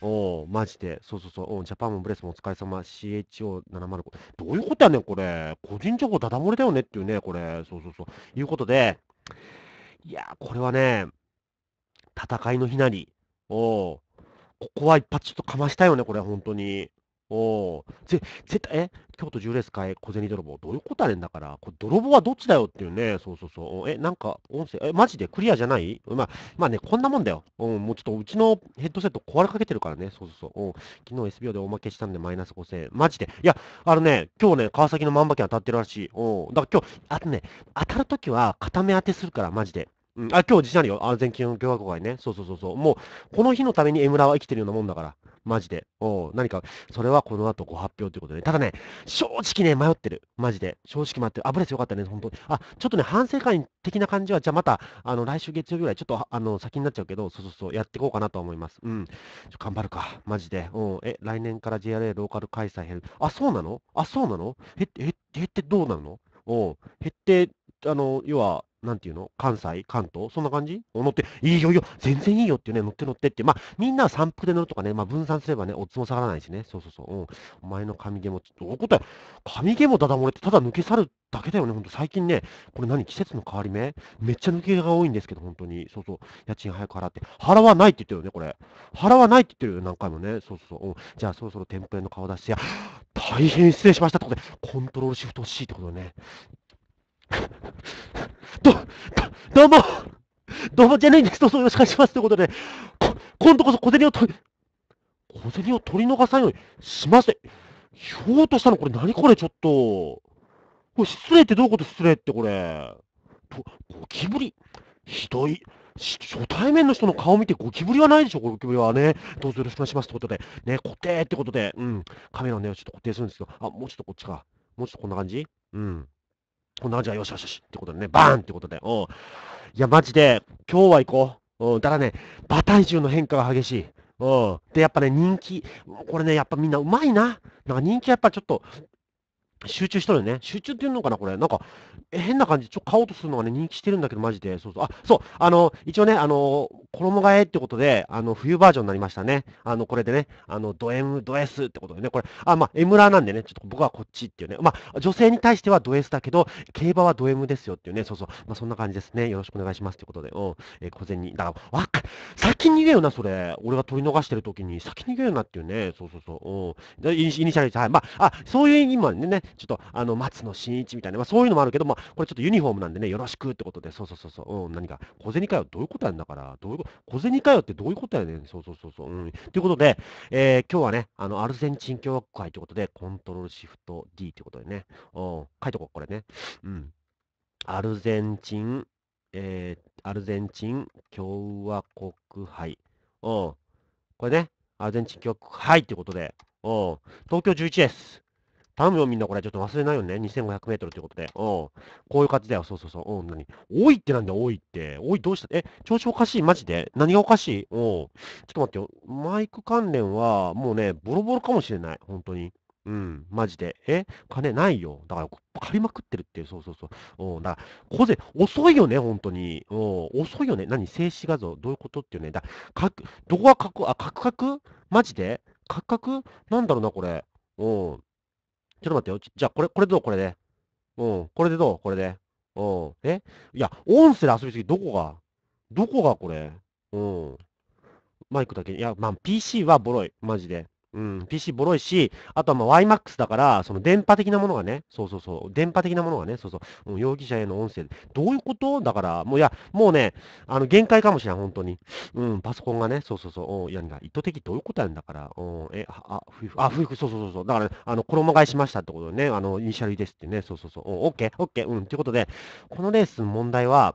おお、マジで。そうそうそう。おジャパンもブレスもお疲れ様。CHO705。どういうことやねん、これ。個人情報ダダ漏れだよねっていうね、これ。そうそうそう。いうことで、いやこれはね、戦いの日なり。おここは一発ちょっとかましたよね、これ、本当に。おぜ絶対、え、京都10レース会、小銭泥棒。どういうことあれんだから。これ泥棒はどっちだよっていうね。そうそうそう。え、なんか、音声、え、マジでクリアじゃないまあ、まあね、こんなもんだよ。うん、もうちょっとうちのヘッドセット壊れかけてるからね。そうそうそう。うん、昨日 SBO でおまけしたんでマイナス5000円。マジで。いや、あのね、今日ね、川崎の万馬券当たってるらしい。うん、だから今日、あとね、当たるときは固め当てするから、マジで。うん、あ、今日自信あるよ。安全金共和国外ね。そうそうそうそう。もう、この日のために江村は生きてるようなもんだから。マジで。お何か、それはこの後ご発表ということで、ただね、正直ね、迷ってる。マジで。正直待ってる。あブレスよかったね、本当に。あ、ちょっとね、反省会的な感じは、じゃあまた、あの、来週月曜日ぐらい、ちょっと、あの、先になっちゃうけど、そうそうそう、やっていこうかなと思います。うん。頑張るか。マジで。おえ、来年から JRA ローカル開催減る。あ、そうなのあ、そうなの減って、減ってどうなのお減って、あの、要は、なんていうの関西関東そんな感じ乗って、いいよいいよ、全然いいよってね、乗って乗ってって、まあ、みんな散歩で乗るとかね、まあ、分散すればね、おつも下がらないしね、そうそうそう、うん、お前の髪毛も、どういうことや、髪毛もダダ漏れってただ抜け去るだけだよね、ほんと、最近ね、これ何、季節の変わり目めっちゃ抜け毛が多いんですけど、本当に、そうそう、家賃早く払って、払わないって言ってるよね、これ。払わないって言ってるよ、何回もね、そうそうそう、うん、じゃあそろそろ店舗への顔出してや、大変失礼しましたってことで、コントロールシフト C ってことね。ど、どうも、どうもじゃないんです。どうぞよろしくお願いします。ということで、こ今度こそ小銭を取り、小銭を取り逃さないようにしません。ひょうとしたのこれ何これちょっと。これ失礼ってどういうこと失礼ってこれ。とゴキブリひどい。初対面の人の顔見てゴキブリはないでしょ、ゴキブリはね。どうぞよろしくお願いしますということで、ね、固定ってことで、うん、カメラをね、ちょっと固定するんですけど、あ、もうちょっとこっちか。もうちょっとこんな感じうん。こなじはよしよしよし。ってことでね、バーンってことで。うん。いや、マジで、今日は行こう。うん。ただね、馬体重の変化が激しい。うん。で、やっぱね、人気、これね、やっぱみんなうまいな。なんか人気やっぱちょっと、集中しとるよね。集中っていうのかな、これ。なんか、変な感じ、ちょっと買おうとするのがね、人気してるんだけど、マジで。そうそう。あ、そう。あの、一応ね、あの、衣替えってことで、あの、冬バージョンになりましたね。あの、これでね、あの、ド M、ド S ってことでね、これ、あ、まあ、M ラーなんでね、ちょっと僕はこっちっていうね。まあ、女性に対してはド S だけど、競馬はド M ですよっていうね、そうそう。まあ、そんな感じですね。よろしくお願いしますってことで、うん。えー、小銭。だから、わっ、先に言えよな、それ。俺が取り逃してる時に、先に言えよなっていうね、そうそうそう。うん。イニシャルはい。まあ、あ、そういう意味今ね、ちょっと、あの、松野真一みたいな、まあ、そういうのもあるけど、まあ、これちょっとユニフォームなんでね、よろしくってことで、そうそうそうそう、うん、何か、小銭かよ、どういうことやんだから、どういう小銭かよってどういうことやねん、そうそうそうそう、うん。ということで、えー、今日はね、あの、アルゼンチン共和国会ということで、コントロールシフト D ということでね、うん、書いとこう、これね。うん。アルゼンチン、えー、アルゼンチン共和国杯。うん。これね、アルゼンチン共和国杯ということで、うん。東京11です。頼むよ、みんなこれ。ちょっと忘れないよね。2500メートルということで。うん。こういう感じだよ。そうそうそう。うん。何多いってなんだよ、多いって。多いどうしたえ、調子おかしいマジで何がおかしいうん。ちょっと待ってよ。マイク関連は、もうね、ボロボロかもしれない。本当に。うん、マジで。え金ないよ。だから、借りまくってるって、そうそうそう。うん、だから、小遅いよね、本当に。うん、遅いよね。何静止画像どういうことっていうね。だかどこがかく、あ、かくかくマジでかくかくなんだろうな、これ。うん。ちょっと待ってよ。じゃあ、これ、これどうこれで。うん。これでどうこれで。うん。えいや、音声で遊びすぎ、どこがどこがこれうん。マイクだけ。いや、まあ、PC はボロい。マジで。うん、PC ボロいし、あとはまあ YMAX だから、その電波的なものがね、そうそうそう、電波的なものがね、そうそう、容疑者への音声、どういうことだから、もういや、もうね、あの、限界かもしれん、本当に。うん、パソコンがね、そうそうそう、うん、いや、意図的どういうことやんだから、うん、え、あ、夫婦、あ、夫婦、そうそうそうそう、だから、ね、あの、衣替えしましたってことね、あの、イニシャルですってね、そうそうそう、うー OK、OK、うん、ということで、このレースの問題は、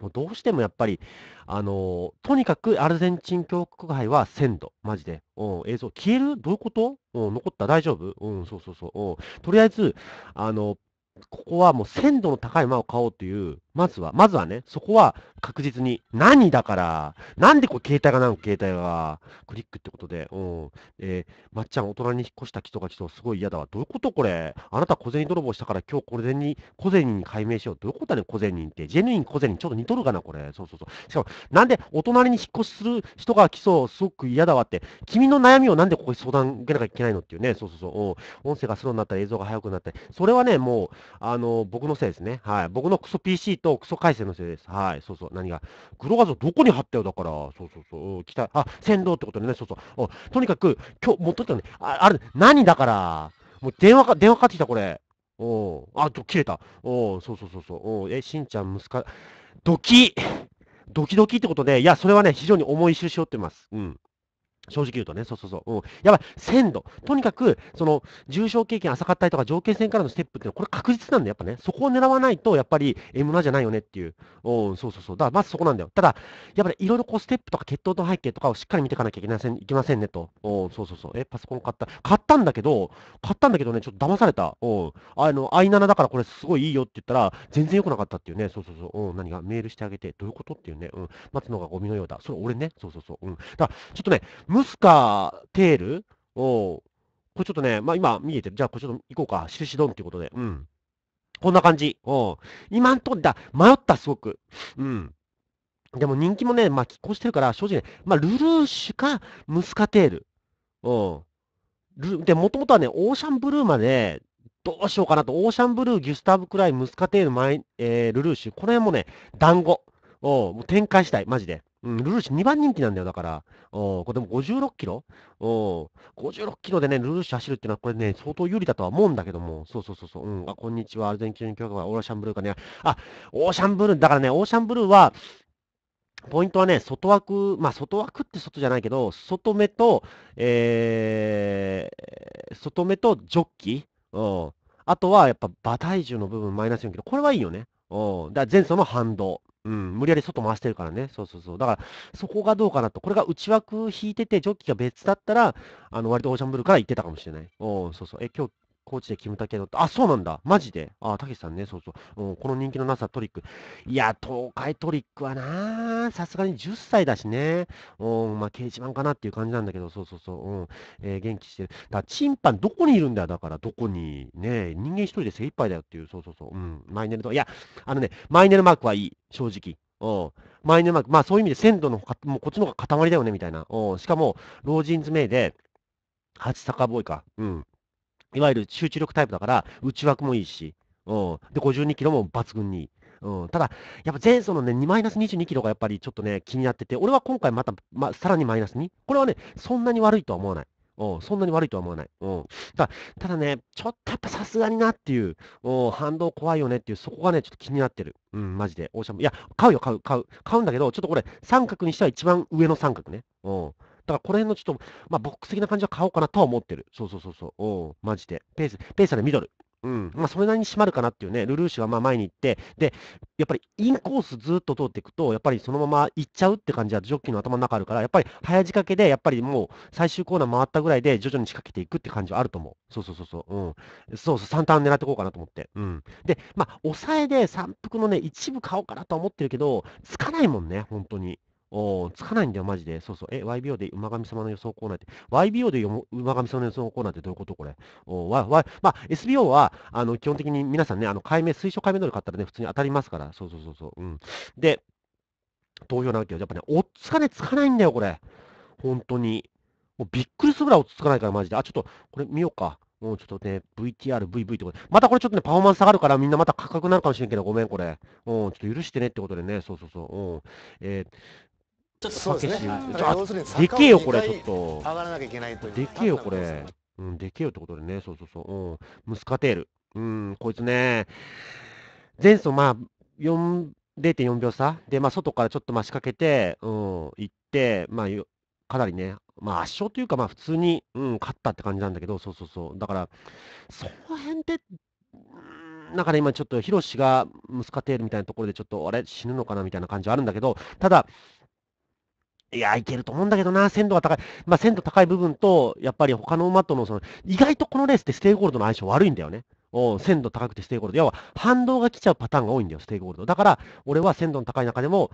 もうどうしてもやっぱり、あのとにかくアルゼンチン共和国杯は鮮度、マジで。うん、映像、消えるどういうことうん、残った大丈夫うん、そうそうそう。うん、とりあえず、あのここはもう鮮度の高い馬を買おうという、まずは、まずはね、そこは確実に、何だから、なんでこう携帯がなの、携帯が、クリックってことで、うん。えー、まっちゃん、大人に引っ越した人が来てすごい嫌だわ。どういうことこれあなた小銭泥棒したから今日これに、小銭に解明しよう。どういうことだね、小銭って。ジェヌイン小銭、ちょっと似とるかな、これ。そうそうそう。しかも、なんでお隣に引っ越しする人が来そう、すごく嫌だわって、君の悩みをなんでここに相談受けなきゃいけないのっていうね、そうそうそう。うん、音声がスローになったり、映像が速くなったり、それはね、もう、あの、僕のせいですね。はい。僕のクソ PC と、そう、そう、改のせいです。はい、そうそう、何が。黒画像どこに貼ったよ、だから、そうそうそう、来た。あ、先導ってことね、そうそう。とにかく、今日、持っといたね、ああれ、何だから、もう電話か、電話かかってきた、これ。おうあ、ちょ、切れた。おうそうそうそうそう。おえ、しんちゃん、息子、ドキドキドキってことで、いや、それはね、非常に重い印を負ってます。うん。正直言うとね、そうそうそう、うん、やばい、鮮度、とにかく、その重症経験浅かったりとか、条件戦からのステップっていうのは、これ確実なんだよ、やっぱね、そこを狙わないと、やっぱり M7 じゃないよねっていう、うん、そうそうそう、だからまずそこなんだよ、ただ、やっぱりいろいろこうステップとか血糖と背景とかをしっかり見ていかなきゃいけませんいけませんねと、うん、そうそうそう、え、パソコン買った、買ったんだけど、買ったんだけどね、ちょっと騙された、うん、あの i7 だからこれすごいいいよって言ったら、全然良くなかったっていうね、そうそうそう、うん、何が、メールしてあげて、どういうことっていうね、うん、待つのがゴミのようだ、それ俺ね、そうそうそう、うん、だからちょっとね、ムスカテールを、これちょっとね、まあ今見えてる。じゃあこれちょっと行こうか。印ドンっていうことで。うん。こんな感じ。うん。今んとこだ、迷った、すごく。うん。でも人気もね、まあ、拮抗してるから、正直ね、まあ、ルルーシュか、ムスカテール。うん。で、もともとはね、オーシャンブルーまで、どうしようかなと、オーシャンブルー、ギュスターブ・クライムスカテール、マイえー、ルルーシュ、この辺もね、団子を展開したい、マジで。うん、ルルーシュ2番人気なんだよ、だから。おこれでも56キロお ?56 キロでね、ルルーシュ走るっていうのは、これね、相当有利だとは思うんだけども、そうそうそうそう、うん、あ、こんにちは、アルゼンチン協会はオーシャンブルーかね。あ、オーシャンブルー、だからね、オーシャンブルーは、ポイントはね、外枠、まあ、外枠って外じゃないけど、外目と、えー、外目とジョッキ、うん、あとはやっぱ馬体重の部分マイナス4キロ、これはいいよね。おだから前走の反動。うん、無理やり外回してるからね。そうそうそう。だから、そこがどうかなと。これが内枠引いてて、ジョッキが別だったら、あの割とオーシャンブルーから行ってたかもしれない。おそうそう。え、今日コーチでキムタケの、あ、そうなんだ。マジで。あ、たけしさんね、そうそう、うん。この人気のなさ、トリック。いや、東海トリックはな、さすがに10歳だしね。うん、まあ、掲示板かなっていう感じなんだけど、そうそうそう。うん。えー、元気してる。だチンパン、どこにいるんだよ、だから、どこに。ね人間一人で精一杯だよっていう、そうそうそう。うん。マイネルと、いや、あのね、マイネルマークはいい。正直。うん。マイネルマーク。まあ、そういう意味で鮮度のか、もうこっちの方が塊だよね、みたいな。うん。しかも、老人詰めで、八坂ボーイか。うん。いわゆる集中力タイプだから、内枠もいいし、うん、で、52キロも抜群にいい。うん、ただ、やっぱ前走のね、マイナス22キロがやっぱりちょっとね、気になってて、俺は今回また、まあ、さらにマイナス2。これはね、そんなに悪いとは思わない。うそんなに悪いとは思わない。うただただね、ちょっとやっぱさすがになっていう、う反動怖いよねっていう、そこがね、ちょっと気になってる。うん、マジで。オーシャンいや、買うよ、買う、買う。買うんだけど、ちょっとこれ、三角にしては一番上の三角ね。うだからこの辺のちょっと、まあ、ボックス的な感じは買おうかなとは思ってる。そうそうそうそう。おマジで。ペース、ペースはね、ミドル。うん。まあ、それなりに締まるかなっていうね、ルルーシュがまあ前に行って、で、やっぱりインコースずっと通っていくと、やっぱりそのまま行っちゃうって感じはジョッキーの頭の中あるから、やっぱり早仕掛けで、やっぱりもう最終コーナー回ったぐらいで徐々に仕掛けていくって感じはあると思う。そうそうそうそう。うん。そうそう、3ターン狙っていこうかなと思って。うん。で、まあ、抑えで三服のね、一部買おうかなと思ってるけど、つかないもんね、本当に。おつかないんだよ、マジで。そうそう。え、YBO で馬神様の予想コーナーって。YBO で馬神様の予想コーナーってどういうことこれ。お y、わまあ、SBO は、あの、基本的に皆さんね、あの、解明、推奨解明能力買ったらね、普通に当たりますから。そうそうそうそう。うん。で、投票なわけよ。やっぱね、おっつかね、つかないんだよ、これ。本当に。もうびっくりするぐらいおっつかないから、マジで。あ、ちょっと、これ見ようか。もうちょっとね、VTR、VV ってことで。またこれちょっとね、パフォーマンス下がるから、みんなまた価格になるかもしれんけど、ごめん、これ。うん、ちょっと許してねってことでね、そうそうそう。うん。えー、ちょっと激しい。ね、でけえよ、これ、ちょっと。上がらなきゃいけないという。でけえよ、これ。うん、でけえよってことでね、そうそうそう。うん、ムスカテール。うん、こいつね、前走、まあ、0.4秒差で、まあ、外からちょっとまあ仕掛けて、うん、行って、まあ、かなりね、まあ、圧勝というか、まあ、普通に、うん、勝ったって感じなんだけど、そうそうそう。だから、その辺で、だから、ね、今ちょっと、ヒロシがムスカテールみたいなところで、ちょっと、あれ、死ぬのかなみたいな感じはあるんだけど、ただ、いや、いけると思うんだけどな、鮮度が高い。まあ、鮮度高い部分と、やっぱり他の馬との、その、意外とこのレースってステイゴールドの相性悪いんだよね。お鮮度高くてステイゴールド。要は、反動が来ちゃうパターンが多いんだよ、ステイゴールド。だから、俺は鮮度の高い中でも、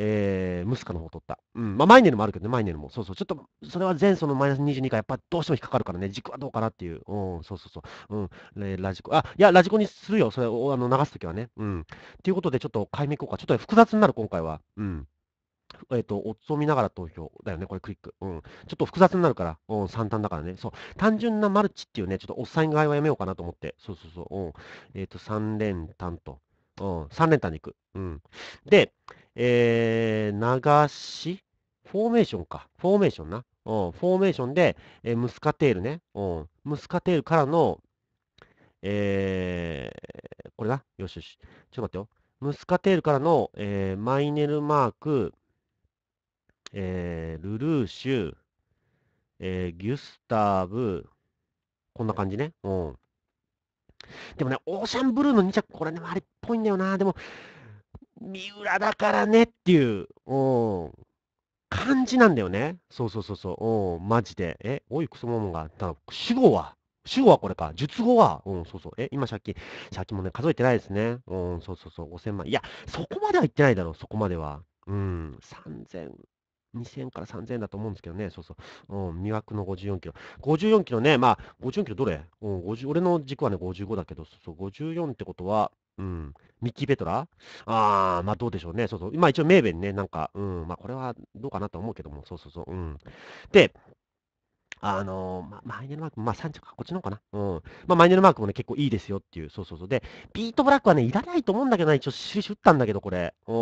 えー、ムスカの方を取った。うん。まあ、マイネルもあるけどね、マイネルも。そうそう。ちょっと、それは前走のマイナス22か、やっぱどうしても引っかかるからね、軸はどうかなっていう。うん、そうそうそう。うん。えー、ラジコ。あ、いや、ラジコにするよ。それを、あの、流すときはね。うん。ということで、ちょっと解明効果。ちょっと複雑になる、今回は。うん。えっ、ー、と、オッズを見ながら投票だよね、これクリック。うん。ちょっと複雑になるから、うん、三単だからね。そう。単純なマルチっていうね、ちょっとおっさん側はやめようかなと思って。そうそうそう。うん。えっ、ー、と、三連単と。うん。三連単に行く。うん。で、えー、流し、フォーメーションか。フォーメーションな。うん。フォーメーションで、えー、ムスカテールね。うん。ムスカテールからの、えー、これだ。よしよし。ちょっと待ってよ。ムスカテールからの、えー、マイネルマーク、えー、ルルーシュ、えー、ギュスターブ、こんな感じね。うん。でもね、オーシャンブルーの2着、これね、あれっぽいんだよな。でも、三浦だからねっていう、うん、感じなんだよね。そうそうそうそう、うん、マジで。え、おい、クソモモが、ただ、主語は主語はこれか。術語は、うん、そうそう。え、今借金、借金もね、数えてないですね。うん、そうそうそう、5000万。いや、そこまでは言ってないだろう、そこまでは。うん、3000、2000から3000だと思うんですけどね、そうそう、うん、魅惑の54キロ。54キロね、まあ、54キロどれ、うん、50俺の軸はね、55だけど、そうそう、54ってことは、うん、ミッキー・ベトラああ、まあどうでしょうね、そうそう、今一応名弁ね、なんか、うん、まあこれはどうかなと思うけども、そうそうそう、うん。で、あのー、ま、マイネルマーク、まあ、3着か、こっちの方かな。うん。まあ、マイネルマークもね、結構いいですよっていう。そうそうそう。で、ビートブラックはね、いらないと思うんだけどな、一応、印打ったんだけど、これ。う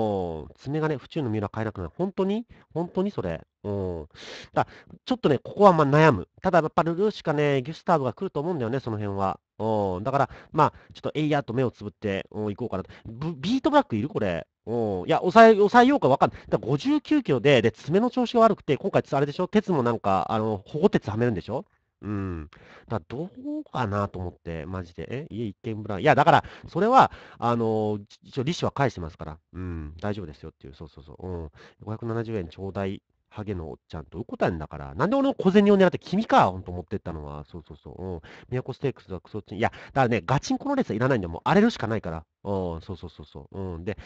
ん。爪がね、府中の三浦変えなくなる。本当に本当にそれ。うん。だちょっとね、ここはまあ悩む。ただ、やっぱルルーしかね、ギュスターブが来ると思うんだよね、その辺は。うん、だから、まあ、ちょっとエイヤーと目をつぶって、うん、行こうかなと。ビートブラックいるこれ。うん、いや、抑え、抑えようかわかんない。だから59キロで、で、爪の調子が悪くて、今回、あれでしょ鉄もなんか、あの、保護鉄はめるんでしょうん。だどうかなと思って、マジで。え家一軒ぶらいや、だから、それは、あの、一応、利子は返してますから。うん、大丈夫ですよっていう、そうそうそう。うん。570円ちょうだい。ハゲのおっちゃんと、うこたんだから、なんで俺の小銭を狙って、君か、ほんと持ってったのは、そうそうそう、うん、宮古ステークスはクソちン、いや、だからね、ガチンコの列はいらないんだよ、もう荒れるしかないから、うん、そうそうそうそう、うん、で、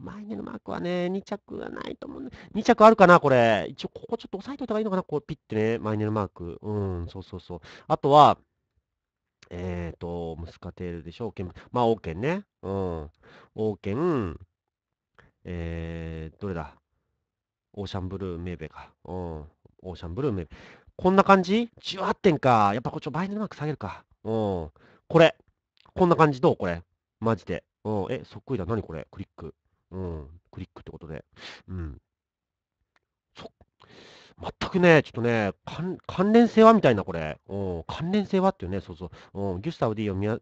前にのマークはね、2着はないと思うね、2着あるかな、これ、一応、ここちょっと押さえといた方がいいのかな、こう、ピッてね、マイネルマーク、うん、そうそうそう、あとは、えっ、ー、と、ムスカテールでしょ、オーまあ、オーケンね、うん、オーケン、えー、どれだオーシャンブルーメーベか。うん。オーシャンブルーメーベ。こんな感じ ?18 点か。やっぱこっちバイナルマーク下げるか。うん。これ。こんな感じどうこれ。マジで。うん。え、そっくりだ。何これクリック。うん。クリックってことで。うん。そ全くね、ちょっとね、関連性はみたいな、これ。うん。関連性はっていうね、そうそう。うん。ギュスタウディオ宮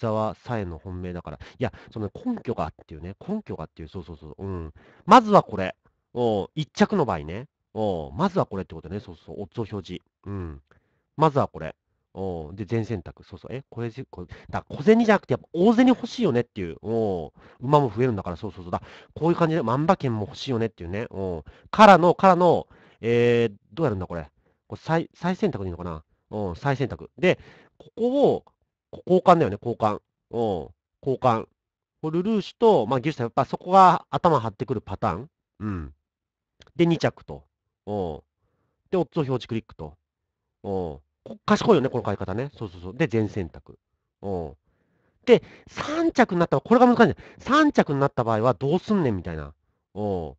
沢さえの本命だから。いや、その根拠がっていうね、根拠がっていう、そうそうそう。うん。まずはこれ。お1着の場合ねお、まずはこれってことね、そうそう、オッズを表示。うん。まずはこれ。おで、全選択。そうそう。え、これ、これだ小銭じゃなくて、やっぱ大銭欲しいよねっていう。お馬も増えるんだから、そうそうそうだ。こういう感じで、万馬券も欲しいよねっていうね。おからの、からの、えー、どうやるんだ、これ。これ再再選択でいいのかなうん、再選択。で、ここを、交換だよね、交換。うん、交換。ルルーシュと、まあ、ギュさタやっぱそこが頭張ってくるパターン。うん。で、2着と。うで、オッズを表示クリックと。うん。賢いよね、この買い方ね。そうそうそう。で、全選択。うん。で、3着になったら、これが難しい。3着になった場合はどうすんねんみたいな。うん。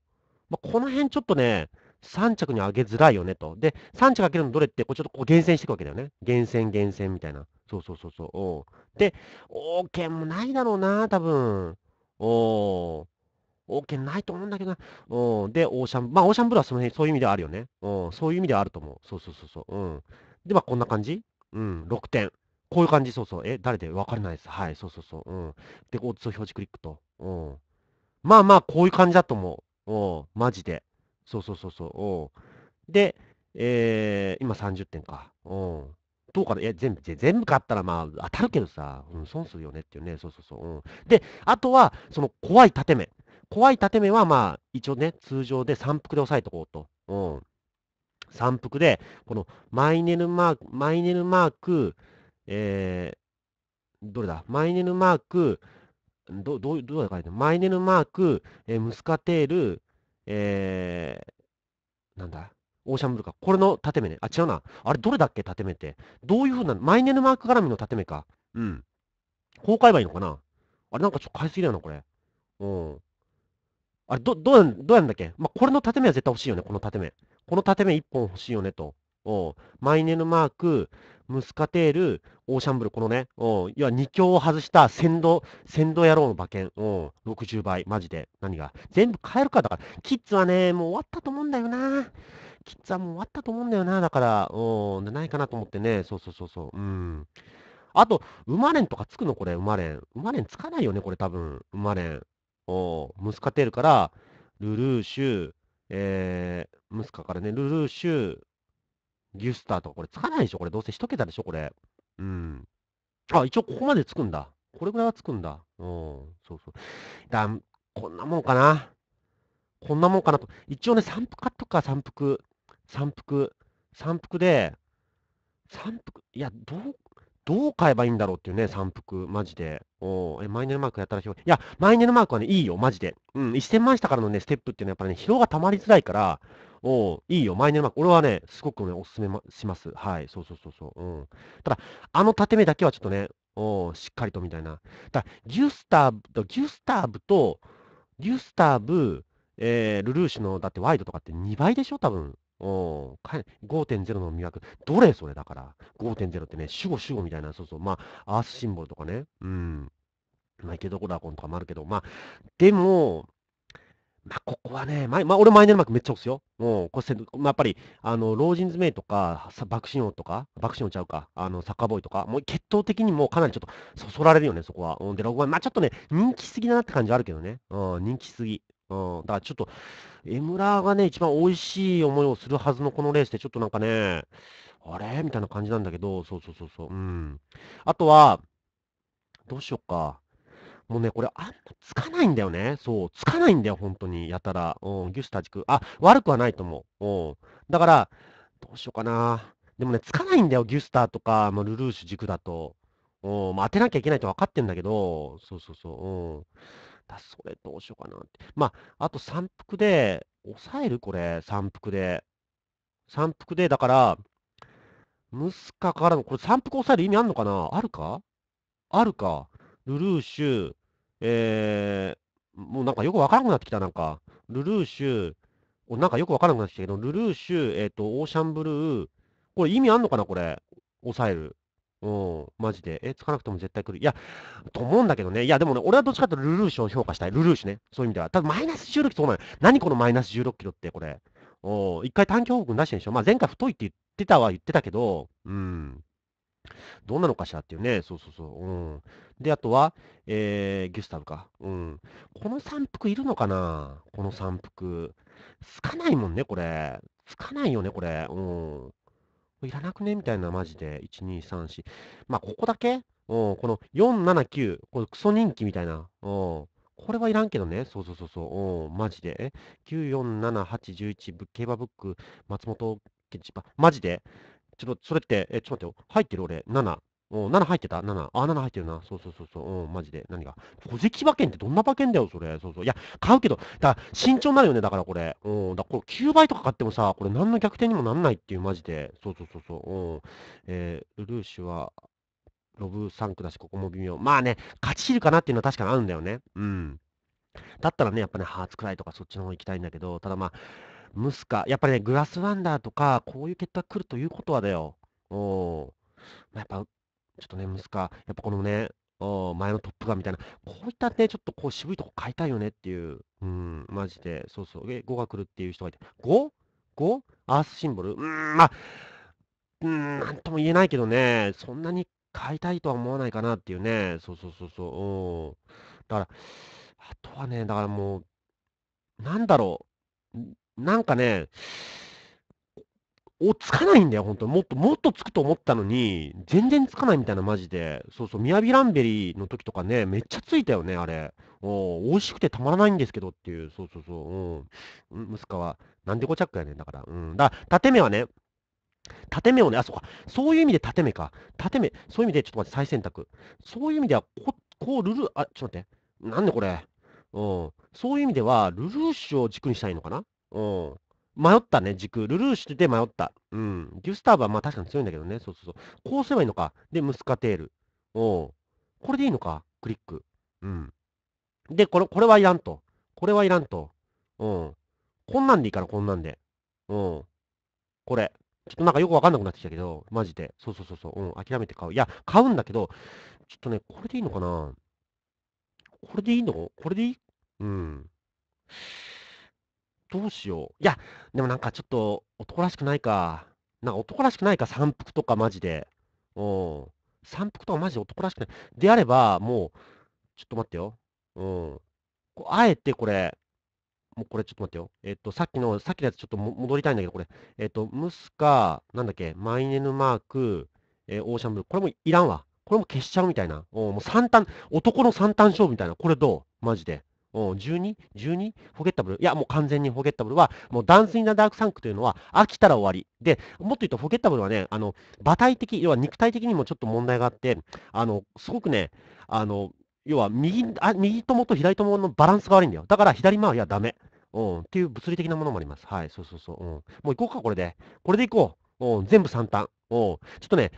まあ、この辺ちょっとね、3着に上げづらいよねと。で、3着上げるのどれって、こちょっとこう厳選していくわけだよね。厳選、厳選みたいな。そうそうそうそう。うん、で、OK もないだろうな、多分。お OK ないと思うんだけどな。うん。で、オーシャン、まあ、オーシャンブルはその辺、そういう意味ではあるよね。うん。そういう意味ではあると思う。そうそうそうそう。うん。で、まあ、こんな感じうん。6点。こういう感じ、そうそう。え、誰でわからないです。はい、そうそうそう。うん。で、こう、そう、表示クリックと。うん。まあまあ、こういう感じだと思う。うん。マジで。そうそうそうそう。うん。で、えー、今30点か。うん。どうかな、ね、全部、全部買ったらまあ当たるけどさ、うん、損するよねっていうね、そうそうそう。うん、で、あとは、その怖い縦目。怖い建目は、まあ、一応ね、通常で三幅で押さえておこうと。うん。三幅で、このマイネルマーク、マイネルマーク、えー、どれだマイネルマーク、ど、どう、どうだいね、マイネルマーク、えー、ムスカテール、えー、なんだオーシャンブルか。これの建目ね。あ、違うな。あれ、どれだっけ建目って。どういう風なのマイネルマーク絡みの建目か。うん。こう買えばいいのかなあれ、なんかちょっと買いすぎだよな、これ。うん。あれど、どうやん、どうやんだっけまあ、これの縦目は絶対欲しいよね、この縦目。この縦目1本欲しいよね、と。おマイネルマーク、ムスカテール、オーシャンブル、このね、お要は2強を外した先導、先導野郎の馬券、お60倍、マジで、何が。全部買えるか、だから、キッズはね、もう終わったと思うんだよな。キッズはもう終わったと思うんだよな、だから、おないかなと思ってね、そうそうそうそう、うん。あと、馬連とかつくのこれ、馬連。馬連つかないよね、これ多分。馬連。おムスカテールから、ルルーシュ、えー、ムスカからね、ルルーシュ、ギュスターとか、これつかないでしょこれどうせ一桁でしょこれ。うん。あ、一応ここまでつくんだ。これぐらいはつくんだ。うん。そうそう。だ、こんなもんかな。こんなもんかなと。一応ね、三服買っとくか、三服。三服。三服で、三服、いや、どう、どう買えばいいんだろうっていうね、三服、マジで。おえ、マイネルマークやったらょい。いや、マイネルマークはね、いいよ、マジで。うん、1000万したからのね、ステップっていうのはやっぱね、疲労が溜まりづらいから、おいいよ、マイネルマーク。俺はね、すごくね、おすすめします。はい、そうそうそうそう。うん。ただ、あの縦目だけはちょっとね、おしっかりとみたいな。だギュスターブと、ギュスターブと、ギュスターブ、えー、ルルーシュの、だってワイドとかって2倍でしょ、多分。うん。5.0の魅惑。どれそれだから。5.0ってね、主語主語みたいな、そうそう。まあ、アースシンボルとかね。うん。まあ、池所ダコンとかもあるけど、まあ、でも、まあ、ここはね、まあ、俺、マイナルマークめっちゃ押すよ。もう、こせ、まあ、やっぱり、あの、老人ズメイとか、爆心王とか、爆心王ちゃうか、あの、サッカーボーイとか、もう、血統的にもうかなりちょっと、そそられるよね、そこは。うん、で、6番、まあ、ちょっとね、人気すぎだなって感じはあるけどね。うん、人気すぎ。うん、だからちょっと、エムラーがね、一番美味しい思いをするはずのこのレースで、ちょっとなんかね、あれみたいな感じなんだけど、そうそうそうそう、うん。あとは、どうしよっか。もうね、これ、あんまつかないんだよね。そう、つかないんだよ、本当に、やたら。うん、ギュスタジク。あ、悪くはないと思う。うん。だから、どうしようかな。でもね、つかないんだよ、ギュスターとか、まあ、ルルーシュ軸だと。うん、まあ、当てなきゃいけないと分かってんだけど、そうそうそう。うん。たそれどうしようかなって。まあ、あと三服で、抑えるこれ、三服で。三服で、だから、ムスカからの、これ三服抑える意味あんのかなあるかあるか。ルルーシュ、えー、もうなんかよくわからなくなってきた、なんか。ルルーシュ、なんかよくわからなくなってきたけど、ルルーシュ、えっ、ー、と、オーシャンブルー、これ意味あんのかなこれ、抑える。うん、マジで。え、つかなくても絶対来る。いや、と思うんだけどね。いや、でもね、俺はどっちかというとルルーシュを評価したい。ルルーシュね。そういう意味では。ただ、マイナス16キロ、そうなの。何このマイナス16キロって、これ。お一回短離報告なしでしょ。まあ、前回太いって言ってたは言ってたけど、うん。どうなのかしらっていうね。そうそうそう。うん。で、あとは、えー、ギュスタブか。うん。この三服いるのかなこの三服。つかないもんね、これ。つかないよね、これ。うん。いらなくねみたいな、マジで。1、2、3、4。まあ、ここだけおこの4、7、9。これクソ人気みたいな。おこれはいらんけどね。そうそうそうそう。おマジで。9、4、7、8、11、競馬ブック、松本、マジで。ちょっと、それって、え、ちょっと待ってよ。入ってる俺。7。お7入ってた ?7。あ、7入ってるな。そうそうそうそう。うん、マジで。何が。小関馬券ってどんな馬券だよ、それ。そうそう。いや、買うけど、だ慎重になるよね、だからこれ。うん、だこれ9倍とか買ってもさ、これ何の逆転にもなんないっていう、マジで。そうそうそうそう。うん。えー、ウルーシュは、ロブ3区だし、ここも微妙。まあね、勝ちるかなっていうのは確かにあるんだよね。うん。だったらね、やっぱね、ハーツくらいとかそっちの方行きたいんだけど、ただまあ、ムスカ、やっぱりね、グラスワンダーとか、こういう結果来るということはだよ。おまあ、やっぱちょっとね、息子、やっぱこのね、前のトップガンみたいな、こういったね、ちょっとこう渋いとこ買いたいよねっていう、うん、マジで、そうそう、で、5が来るっていう人がいて、5?5? アースシンボルうん、まあ、うん、なんとも言えないけどね、そんなに買いたいとは思わないかなっていうね、そうそうそうそう、うん。だから、あとはね、だからもう、なんだろう、なんかね、お、つかないんだよ、本当もっと、もっとつくと思ったのに、全然つかないみたいな、マジで。そうそう、みやびランベリーの時とかね、めっちゃついたよね、あれ。お美味しくてたまらないんですけどっていう、そうそうそう、うん。息子は、なんでごちゃっかやねん、だから。うん。だから、縦目はね、縦目をね、あ、そうか、そういう意味で縦目か。縦目、そういう意味で、ちょっと待って、再選択。そういう意味では、こ、こう、ルル、あ、ちょっと待って、なんでこれ。うん。そういう意味では、ルルーシュを軸にしたいのかなうん。迷ったね、軸。ルルーしてて迷った。うん。ギュスターブはまあ確かに強いんだけどね。そうそうそう。こうすればいいのか。で、ムスカテール。おう。これでいいのか。クリック。うん。で、これ、これはいらんと。これはいらんと。うん。こんなんでいいから、こんなんで。うん。これ。ちょっとなんかよくわかんなくなってきたけど、マジで。そうそうそうそう。うん。諦めて買う。いや、買うんだけど、ちょっとね、これでいいのかなこれでいいのこれでいいうん。どうしよう。いや、でもなんかちょっと男らしくないか。なんか男らしくないか、三服とかマジで。うん。三服とかマジで男らしくない。であれば、もう、ちょっと待ってよ。うん。こあえてこれ、もうこれちょっと待ってよ。えっ、と、さっきの、さっきのやつちょっと戻りたいんだけど、これ。えっ、と、ムスカ、なんだっけ、マイネヌマーク、えー、オーシャンブルー。これもいらんわ。これも消しちゃうみたいな。もう三単、男の三単勝負みたいな。これどうマジで。12?12? 12? フォゲッタブルいや、もう完全にフォゲッタブルは、もう断水なダークサンクというのは飽きたら終わり。で、もっと言うとフォゲッタブルはね、あの、馬体的、要は肉体的にもちょっと問題があって、あの、すごくね、あの、要は右、あ右ともと左とものバランスが悪いんだよ。だから左回りはダメ。うん。っていう物理的なものもあります。はい。そうそうそう。うん。もう行こうか、これで。これで行こう。うん。全部3単。うん。ちょっとね、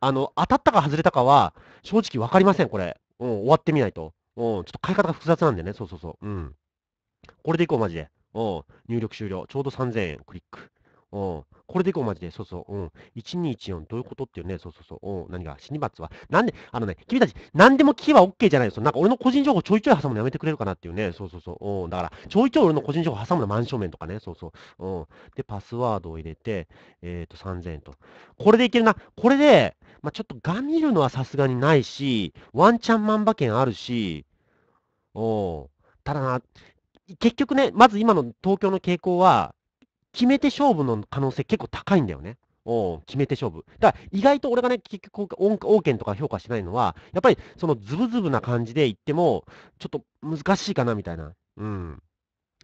あの、当たったか外れたかは、正直わかりません、これ。うん。終わってみないと。うん、ちょっと買い方が複雑なんでね、そうそうそう。うん。これでいこう、マジで。うん。入力終了。ちょうど3000円、クリック。うん。これでいこう、マジで。そうそう。うん。1214、どういうことっていうね。そうそうそう。うん。何が死に罰は。なんで、あのね、君たち、何でも聞けば OK じゃないですよ。なんか俺の個人情報ちょいちょい挟むのやめてくれるかなっていうね。そうそうそう。うん。だから、ちょいちょい俺の個人情報挟むのマンション面とかね。そうそう。うん。で、パスワードを入れて、えっ、ー、と、3000円と。これでいけるな。これで、まあ、ちょっとガミるのはさすがにないし、ワンチャン万馬券あるし、おただな、結局ね、まず今の東京の傾向は、決めて勝負の可能性結構高いんだよね。お決めて勝負。だから意外と俺がね、結局、王権とか評価してないのは、やっぱりそのズブズブな感じで言っても、ちょっと難しいかなみたいな。うん。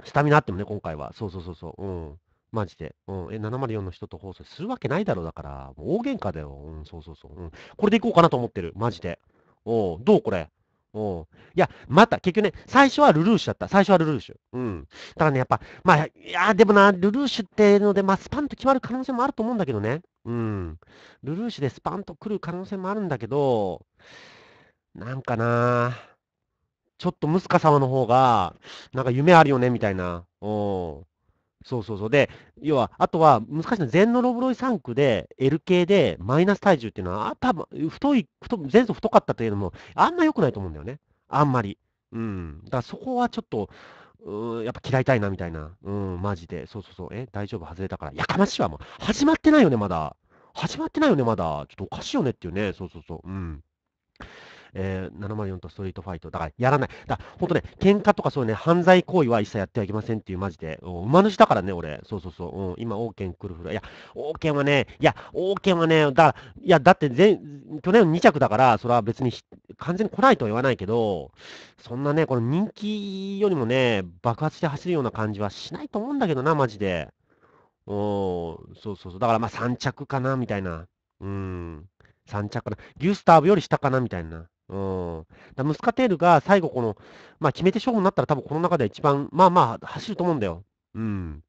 スタミナあってもね、今回は。そうそうそうそう。うん。マジで。うん。え、704の人と放送するわけないだろうだから。もう大喧嘩だよ。うん、そうそうそう。うん。これでいこうかなと思ってる。マジで。おどうこれ。うん。いや、また、結局ね、最初はルルーシュだった。最初はルルーシュ。うん。だからね、やっぱ、まあ、いや、でもな、ルルーシュってので、まあ、スパンと決まる可能性もあると思うんだけどね。うん。ルルーシュでスパンと来る可能性もあるんだけど、なんかな、ちょっとムスカ様の方が、なんか夢あるよね、みたいな。うん。そうそうそう。で、要は、あとは、難しいのは、全のロブロイ3区で、L 系で、マイナス体重っていうのは、多分太い、太前太かったというのも、あんま良くないと思うんだよね。あんまり。うん。だからそこはちょっと、うやっぱ嫌いたいな、みたいな。うん、マジで。そうそうそう。え、大丈夫、外れたから。やかましいわ、もう。始まってないよね、まだ。始まってないよね、まだ。ちょっとおかしいよねっていうね。そうそうそう。うん。えー、704とストリートファイト。だから、やらない。だから、ほんとね、喧嘩とかそういうね、犯罪行為は一切やってはいけませんっていう、マジで。馬主だからね、俺。そうそうそう。うん、今、王権クルフル。いや、王権はね、いや、王権はね、だから、いや、だって前、去年2着だから、それは別に完全に来ないとは言わないけど、そんなね、この人気よりもね、爆発して走るような感じはしないと思うんだけどな、マジで。おそうそうそう。だからまあ3着かな、みたいな。うん。3着かな。ギュスターブより下かな、みたいな。うん、だムスカテールが最後、この、まあ、決めて勝負になったら、多分この中で一番、まあまあ、走ると思うんだよ。うん。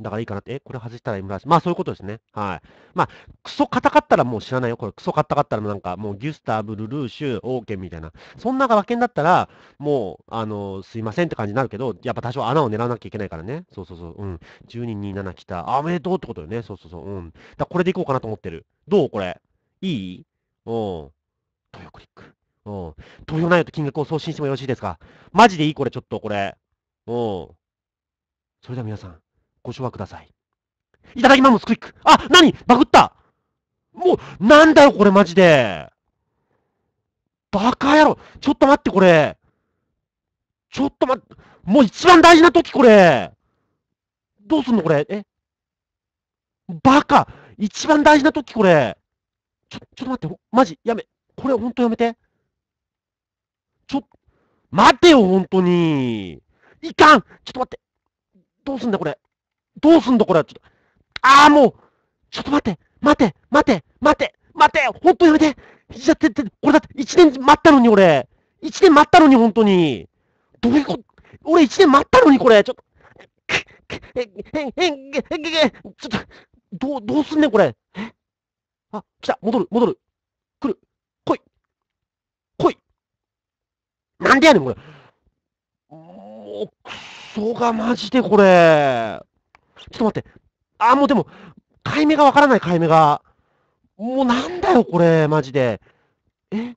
だからいいかなって、え、これ外したら M ラまあそういうことですね。はい。まあ、クソ硬かったらもう知らないよ。これクソ硬かったらなんかもうギュスターブ、ルルーシュ、オーケンみたいな。そんながけんだったら、もう、あの、すいませんって感じになるけど、やっぱ多少穴を狙わなきゃいけないからね。そうそうそう。うん。1 2人27来た。あ、おめでとうってことよね。そうそうそう。うん。だこれでいこうかなと思ってる。どうこれ。いいうん。トヨクリック。うん。投票内容と金額を送信してもよろしいですかマジでいいこれ、ちょっと、これ。うん。それでは皆さん、ご唱和ください。いただきます、クイック。あ、なにバグったもう、なんだよ、これ、マジで。バカ野郎。ちょっと待って、これ。ちょっと待って、もう一番大事な時、これ。どうすんの、これ。えバカ一番大事な時、これ。ちょ、ちょっと待って、マジ、やめ。これ、ほんとやめて。ちょ、待てよ、本当に。いかんちょっと待って。どうすんだ、これ。どうすんだ、これ。ちょっと。ああ、もう。ちょっと待って。待て、待て、待て、待て、本当やめて。じゃ、て、て、これだって一年待ったのに、俺。一年待ったのに、ほんとに。どういうこと、俺一年待ったのに本当にどういうこと俺一年待ったのにこれ。ちょっと。え、え、え、え、え、ちょっと、どう、どうすんねん、これ。えあ、来た、戻る、戻る。なんでやねん、これ。もう、クソがマジでこれ。ちょっと待って。あ、もうでも、買い目がわからない、買い目が。もうなんだよ、これ、マジで。え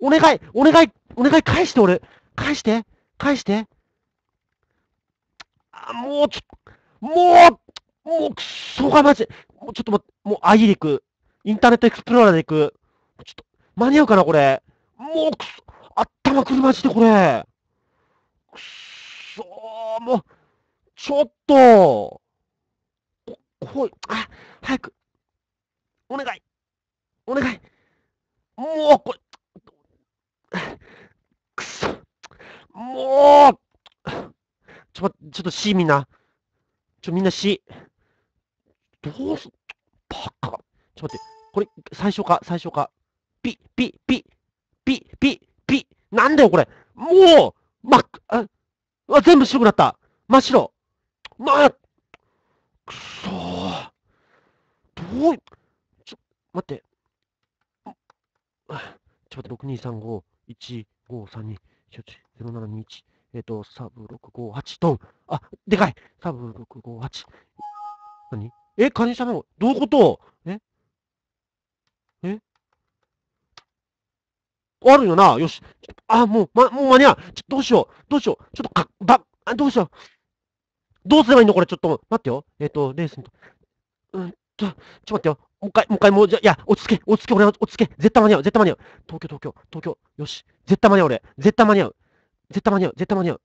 お願い、お願い、お願い返して、俺。返して、返して。あ、もう、ちょ、もう、もう、クソがマジで。もうちょっと待って、もう、アイリく。インターネットエクスプローラーで行く。ちょっと、間に合うかな、これ。もう、くそ。頭くるまじてこれ。くっそー、もう、ちょっと。こい、あ、早く。お願い。お願い。もう、これ。くそ。もう。ちょ、っちょっと C みんな。ちょ、みんな C。どうす、パカ。ちょ、待って。これ、最初か、最初か。ピ、ピ、ピ、ピ、ピ。なんだよ、これ。もう、ま、あ、あ全部白くなった。真っ白。まあ、くそー。どう、ちょ、待って。ちょ、待って、6235、1、5、3、2、4、0721。えっ、ー、と、サブ658、ドン。あ、でかい。サブ658。何え、カニ様、どういうことええあるよな。よし。あ、もう、ま、もう間に合う。ちょ、どうしよう。どうしよう。ちょっとか、ば、あ、どうしよう。どうすればいいのこれ、ちょっと、待ってよ。えっ、ー、と、レースにと。うんちょ、ちょっと待ってよ。もう一回、もう一回、もう、いや、落ち着け、落ち着け、俺は落ち着け。絶対間に合う、絶対間に合う。東京、東京、東京。よし。絶対間に合う、俺。絶対間に合う。絶対間に合う、絶対間に合う。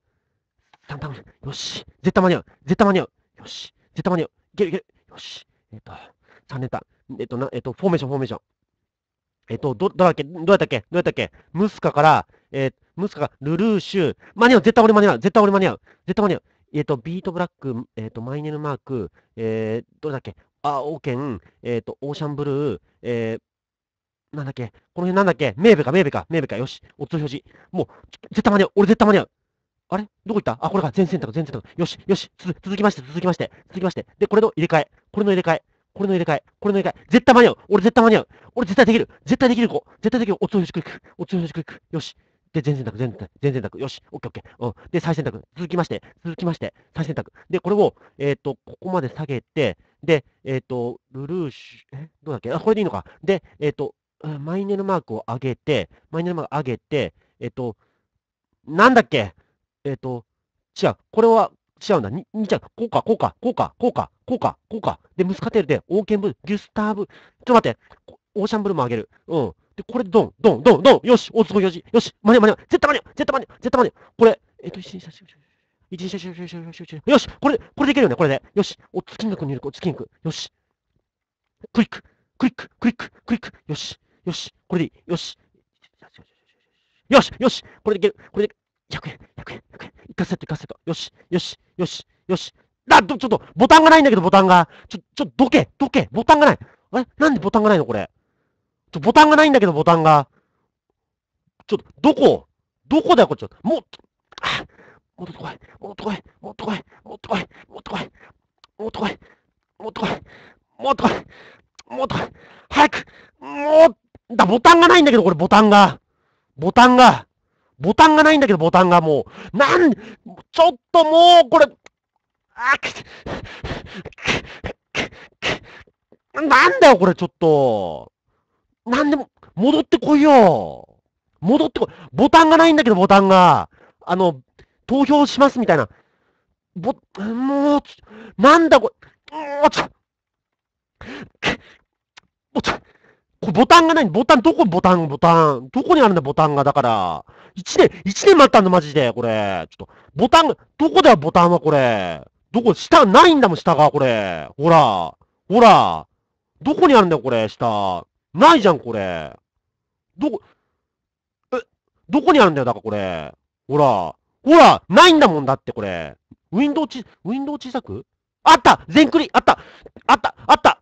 タンタン。よし。絶対間に合う。絶対間に合う。よし。絶対間に合う。いけるいける。よし。えっ、ー、と、3連単。えっ、ー、と、な、えっ、と、フォーメーション、フォーメーション。えっと、ど、どうやっけどうやったっけどうやったっけムスカから、えー、ムスカがルルーシュ、間に合う絶対俺間に合う絶対俺間に合う絶対間に合うえっ、ー、と、ビートブラック、えっ、ー、と、マイネルマーク、えー、どれだっけあ、オーケン、えっ、ー、と、オーシャンブルー、えー、なんだっけこの辺なんだっけ名部か、名部か、名部か、よし、オッズ表示。もう、絶対間に合う俺絶対間に合うあれどこ行ったあ、これか、全選択、全選択。よし、よし、続きまして、続きまして、続きまして。で、これの入れ替え。これの入れ替え。これの入れ替え。これの入れ替え。絶対間に合う。俺絶対間に合う。俺絶対できる。絶対できる子。絶対できる。おつよしクリック。おつよしクリック。よし。で、全選択、全選択、全選択。よし。オッケーオッケー。うん。で、再選択。続きまして、続きまして、再選択。で、これを、えっ、ー、と、ここまで下げて、で、えっ、ー、と、ルルーシュ、えどうだっけあ、これでいいのか。で、えっ、ー、と、マイネルマークを上げて、マイネルマークを上げて、えっ、と、なんだっけえっ、と、違う。これは、違うんだ。に、にちゃん、こうか、こうか、こうか、こうか、こうか、こうか。で、ムスカテルで、オーケンブル、ギュスターブ。ちょっと待って、オーシャンブルも上げる。うん。で、これでドン、ドン、ドン、ドン。よし、大坪よし、よし、間に合う、間に合う。絶対間に合う、絶対間に合う、絶対間に合う。これ、えっと、一二三四一二三四四四四四よし、これで、これでいけるよね、これで。よし、おつ金額入力、おつ金額。よし。クリック、クリック、クリック、クリック。よし、よし、これでいい。よし。よし、よし、これでいける、これで100円、100円、100円。よし、よし、よし、よし。だ、ちょっと、ボタンがないんだけど、ボタンが。ちょ、ちょ、どけ、どけ、ボタンがない。えなんでボタンがないのこれ。ちょ、ボタンがないんだけど、ボタンが。ちょっと、どこどこだよ、こっちもっと、もう、あもっとこい、もっとこい、もっとこい、もっとこい、もっとこい、もっとこい、もっとこい、もっとこい、もっとこい、早く、もう、だ、ボタンがないんだけど、これ、ボタンが。ボタンが。ボタンがないんだけど、ボタンがもう。なん、ちょっともう、これ、あ、く、く、く、なんだよ、これ、ちょっと。なんでも、戻ってこいよ。戻ってこい。ボタンがないんだけど、ボタンが。あの、投票しますみたいな。ぼ、もう、なんだこれ、もうちょ、これボタンがない。ボタン、どこボタン、ボタン。どこにあるんだ、ボタンが。だから、1年、1年待ったんだ、マジで、これ。ちょっと、ボタン、どこだよ、ボタンは、これ。どこ、下ないんだもん、下が、これ。ほら、ほら。どこにあるんだよ、これ、下。ないじゃん、これ。どこ、え、どこにあるんだよ、だから、これ。ほら。ほら、ないんだもんだって、これ。ウィンドウち、ウィンドウ小さくあった全クリあったあったあった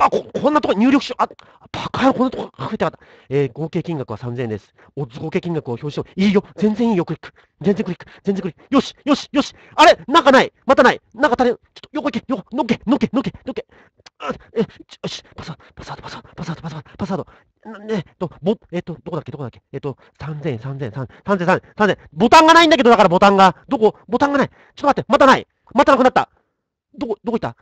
あ、こ、こんなとこ入力しよう。あ、バカよ、こんなとこ書いてあった。えー、合計金額は3000円です。おッ合計金額を表示しよう。いいよ。全然いいよ。クリック。全然クリック。全然クリック。よし、よし、よし。あれなんかない。またない。なんか足りん。ちょっと横行け。横、のっけ、のっけ、のっけ、のっけ。え、よし。パスワード、パスワード、パスワード、パスワード、パスワード、パスード。と、ぼ、えっ、と、どこだっけ、どこだっけ。えっ、と、3000円、3000円、3000円、3000円、3000ボタンがないんだけど、だからボタンが。どこボタンがない。ちょっと待って、またない。またなくなった。どこ、どこ行った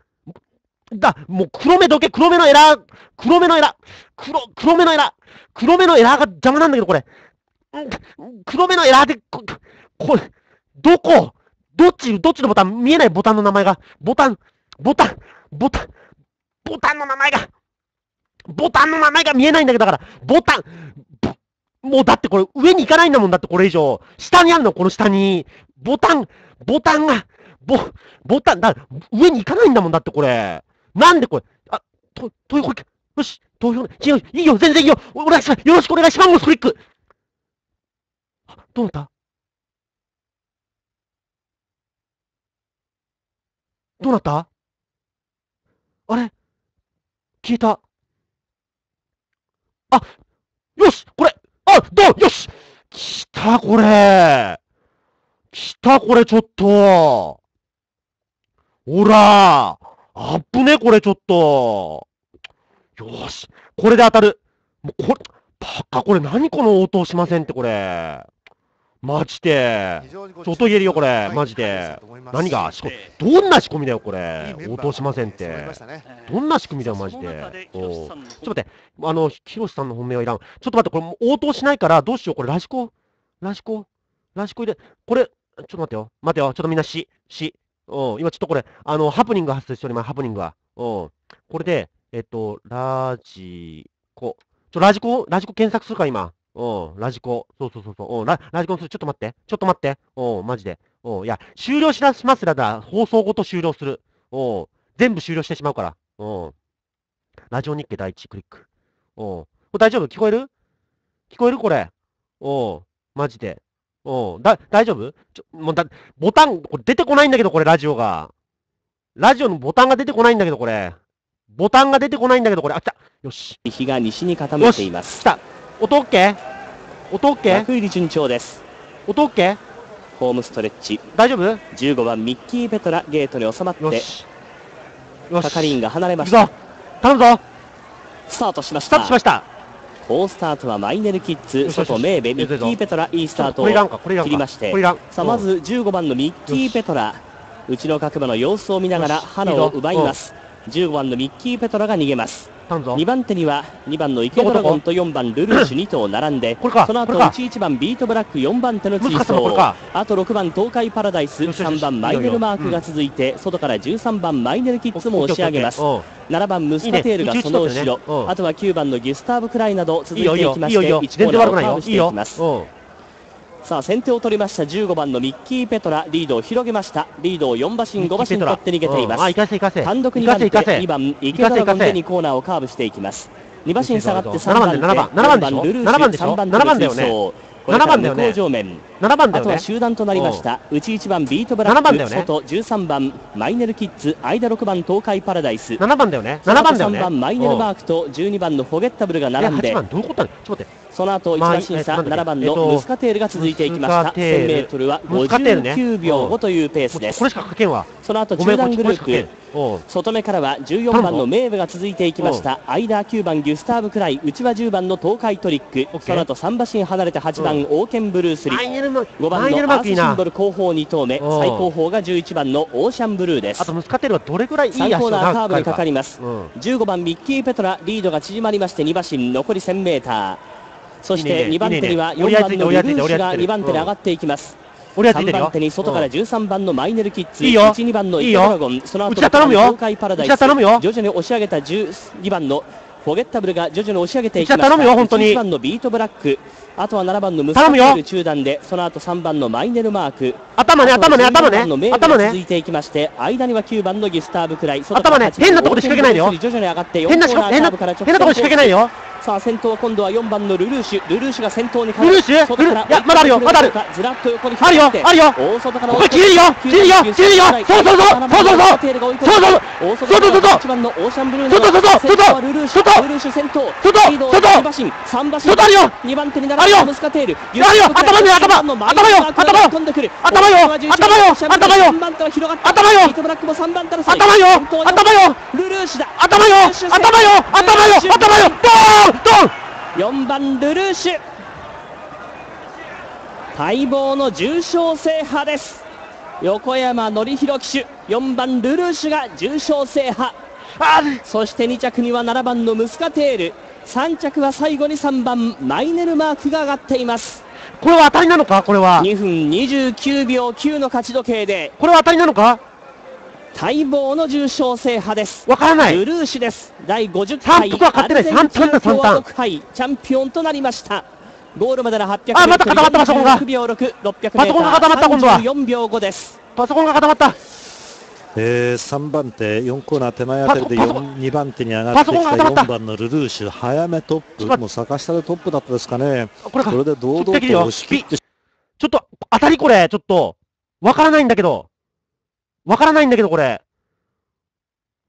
だ、もう黒目どけ、黒目のエラー、黒目のエラー、黒、黒目のエラー、黒目のエラーが邪魔なんだけど、これ。黒目のエラーで、ここれ、どこどっちどっちのボタン見えないボタンの名前が。ボタン、ボタン、ボタン、ボタンの名前が、ボタンの名前が見えないんだけど、だから、ボタン、もうだってこれ上に行かないんだもんだってこれ以上。下にあるの、この下に。ボタン、ボタンが、ボ、ボタン、だ、上に行かないんだもんだってこれ。なんでこれ、あ、と、投票うよし、投票、違う、いいよ、全然いいよ、お願いします、よろしくお願いします、ストリック。あ、どうなったどうなったあれ消えた。あ、よしこれあ、どうよし来た、これ来た、これ、ちょっとほらあっぶね、これちょっと。よし。これで当たる。もうこれ、パッカ、これ何この応答しませんって、これ。マジで。ちょっと言えるよ、これ。マジで。何が仕組み、どんな仕組みだよ、これ。応答しませんって。どんな仕組みだよ、マジで。ちょっと待って。あの、ヒロシさんの本命はいらん。ちょっと待って、これ応答しないから、どうしよう、これ、ラジコ。ラジコ。ラジコ入れ。これ、ちょっと待ってよ。待ってよ。ちょっとみんな、し、し、うん、今ちょっとこれ、あの、ハプニング発生しております、ハプニングが。うん。これで、えっと、ラジコ。ちょ、ラジコラジコ検索するか、今。うん、ラジコ。そうそうそうそう。うララジコにする。ちょっと待って。ちょっと待って。うん、マジで。うん、いや、終了しなしますだら、放送ごと終了する。うん、全部終了してしまうから。うん。ラジオ日経第一クリック。うん。これ大丈夫聞こえる聞こえるこれ。うん。マジで。うん。だ、大丈夫ちょ、もうだ、ボタン、これ出てこないんだけど、これ、ラジオが。ラジオのボタンが出てこないんだけど、これ。ボタンが出てこないんだけど、これ。あ、来た。よし。日が西に傾いています。来た。音 OK? 音 OK? 福入り順調です。音 OK? ホームストレッチ。大丈夫 ?15 番、ミッキー・ベトラ、ゲートに収まって。よし。よし。係員が離れました。頼むぞ。スタートしました。スタートしました。好スタートはマイネルキッズ外メーベミッキー・ペトラいいスタートを切りましてさあまず15番のミッキー・ペトラうちの各馬の様子を見ながら花を奪います15番のミッキー・ペトラが逃げます2番手には2番の池ドラゴンと4番ルルーシュ2頭並んでその後11番ビートブラック4番手の追走あと6番東海パラダイス3番マイネルマークが続いて、外から13番マイネルキッズも押し上げます7番ムスカテールがその後ろ、あとは9番のギュスターブ・クライなど続いていきまして1コーナーをカーブしていきますさあ先手を取りました15番のミッキー・ペトラリードを広げましたリードを4馬身5馬身取って逃げています、うん、単独2番手2番池田のでにコーナーをカーブしていきます2馬身下がって3番手7番7番ルルーシュ3番手の追7番だよね向面7番だよねあとは集団となりましたうち1番ビートブラック、ね、外13番マイネルキッズ間6番東海パラダイス7番だよね7番だよね3番マイネルマークと12番のフォゲッタブルが並んで8番どういうことちょっと待ってその後、一番審査、7番のムスカテールが続いていきました。1000m は59秒5というペースです。これしか書けんわ。その後、中段グループ。外目からは14番のメーブが続いていきました間9番ギュスターブくらい内は10番の東海トリックその後3馬身離れて8番、オーケンブルースリー5番のアースシンボル後方2投目最後方が11番のオーシャンブルーですあとムスカテルはどれぐらいいい3コーナーカーブにかかります、15番ミッキー・ペトラリードが縮まりまして2馬身残り 1000m そして2番手には4番のルルーシュが2番手で上がっていきます。俺はつ3番手に外から13番のマイネルキッズ。いい1、2番のイカドラゴン。その後、頼むよ。東海パラダイス。頼むよ。徐々に押し上げた12番のフォゲッタブルが徐々に押し上げていきまし頼むよ、本当に。1番のビートブラック。あとは7番のムスカテル中段で、その後3番のマイネルマーク。頭ね、頭ね、頭ね。頭ね。頭ね。続いていきまして、間には9番のギスターブくらい。頭ね、変なところで仕掛けないでよ。変な、変なところで仕掛けないよ。さあ先頭は今度は4番のルルーシュルルーシュが先頭に変わるルルーシュルルいやまだあるよまだあるずらっと横にあるよあるよ大外からこれ切れるよ切れるよ切れるよそうそうそうそうそうそうそうそうそうそうそうそうそう1番のオーシャンブルーの外外外外ルルーシュルルーシュ先頭外外外馬身3馬身外あるよ2番手に並ぶムスカテールあるよ頭に頭頭よ頭よ頭よ頭よ頭よ頭よブラックも3番手の頭よ頭よルルーシュだ頭よ頭よ頭よ頭よ頭よドーン4番ルルーシュ待望の重賞制覇です横山典弘騎手4番ルルーシュが重賞制覇そして2着には7番のムスカテール3着は最後に3番マイネルマークが上がっていますこれは当たりなのかこれは2分29秒9の勝ち時計でこれは当たりなのか待望の重賞制覇です。わからない。ルルーシュです。第50回。3分は勝ってない。3分だ、3分。チャンピオンとなりました。ゴールまでの800あ、また固まった、パソコンが。6秒6、600メパソコンが固まった、今度は。4秒5です。パソコンが固まった。えー、3番手、4コーナー手前あたりで2番手に上がってきた4番のルルーシュ、早めトップ、もう坂下でトップだったですかね、これこれで堂々と押し切ってちょっと当たりこれ、ちょっと、わからないんだけど。わからないんだけど、これ。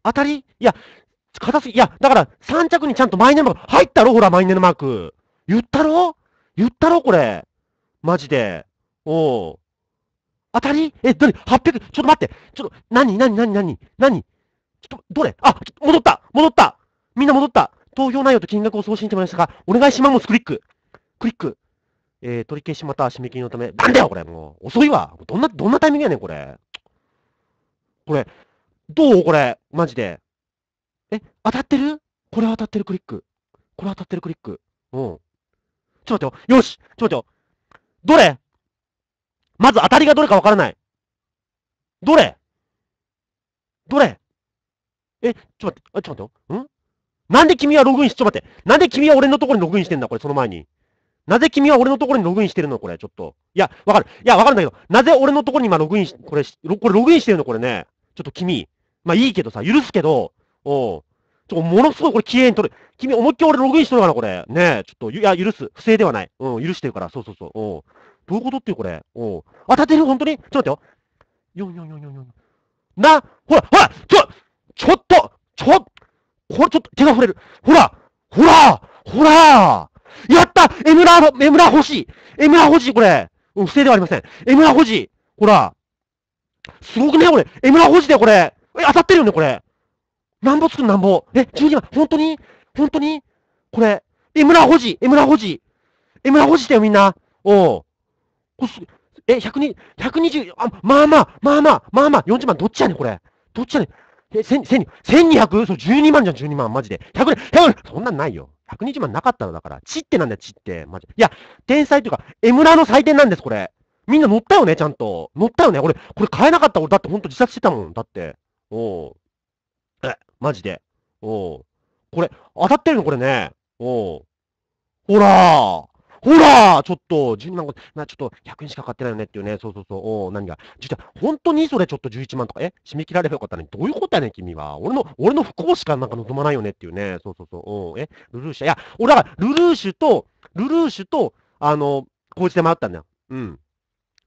当たりいや、硬すぎ、いや、だから、3着にちゃんとマイネーム入ったろほら、マイネームマーク。言ったろ言ったろこれ。マジで。おう。当たりえ、どれ ?800? ちょっと待って。ちょっと、何何何何何ちょっと、どれあ、戻った戻ったみんな戻った投票内容と金額を送信してもらいましたが、お願いしますクリッククリックえー、取り消しまた締め切りのため。なんだよこれもう遅いわどんな、どんなタイミングやねんこれ。これ、どうこれ、マジで。え、当たってるこれ当たってるクリック。これ当たってるクリック。うん。ちょっと待ってよ。よしちょっと待ってよ。どれまず当たりがどれかわからない。どれどれえ、ちょっと待って、あ、ちょっと待ってよ。んなんで君はログインし、ちょっと待って。なんで君は俺のところにログインしてんだこれ、その前に。なぜ君は俺のところにログインしてるのこれ、ちょっと。いや、わかる。いや、わかるんだけど、なぜ俺のところに今ログインし、これ、これログインしてるのこれね。ちょっと君、まあいいけどさ、許すけど、おちょっとものすごいこれ綺麗に撮る。君思いっきり俺ログインしとるかな、これ。ねえ、ちょっと、いや、許す。不正ではない。うん、許してるから。そうそうそう。おどういうことっていう、これ。おあ、立てる本当にちょっと待ってよ。44444。な、ほら、ほら、ちょ、ちょっと、ちょ、これちょっと手が触れる。ほら、ほら、ほらやったエムラ、エムラ欲しいエムラ欲しい、これ。うん、不正ではありません。エムラ欲しい。ほら、すごくねこれ。エムラ持だよ、これ。え、当たってるよね、これ。なんぼつくんなんぼ。え、12万。本当に本当にこれ。エムラ保持エムラ保持エムラ保持だよ、みんな。おう。こす、え、120、120、あ、まあまあ、まあまあ、まあまあ、40万、どっちやねん、これ。どっちやねん。え、千、千、千二百そう、12万じゃん、12万、マジで。100年、100そんなんないよ。120万なかったのだから。チってなんだよ、チって。マジで。いや、天才というか、エムラの祭典なんです、これ。みんな乗ったよね、ちゃんと。乗ったよね。俺、これ買えなかった。俺、だってほんと自殺してたもん。だって。おう。え、マジで。おう。これ、当たってるのこれね。おう。ほらーほらーちょっと、12万な、ちょっと、100円しか買ってないよねっていうね。そうそうそう。おう、何が。実本当にそれちょっと11万とか、え締め切らればよかったのに、どういうことやねん、君は。俺の、俺の不幸しかなんか望まないよねっていうね。そうそうそう。おう、えルルーシュ。いや、俺だから、ルルーシュと、ルルーシュと、あの、こいつで迷ったんだよ。うん。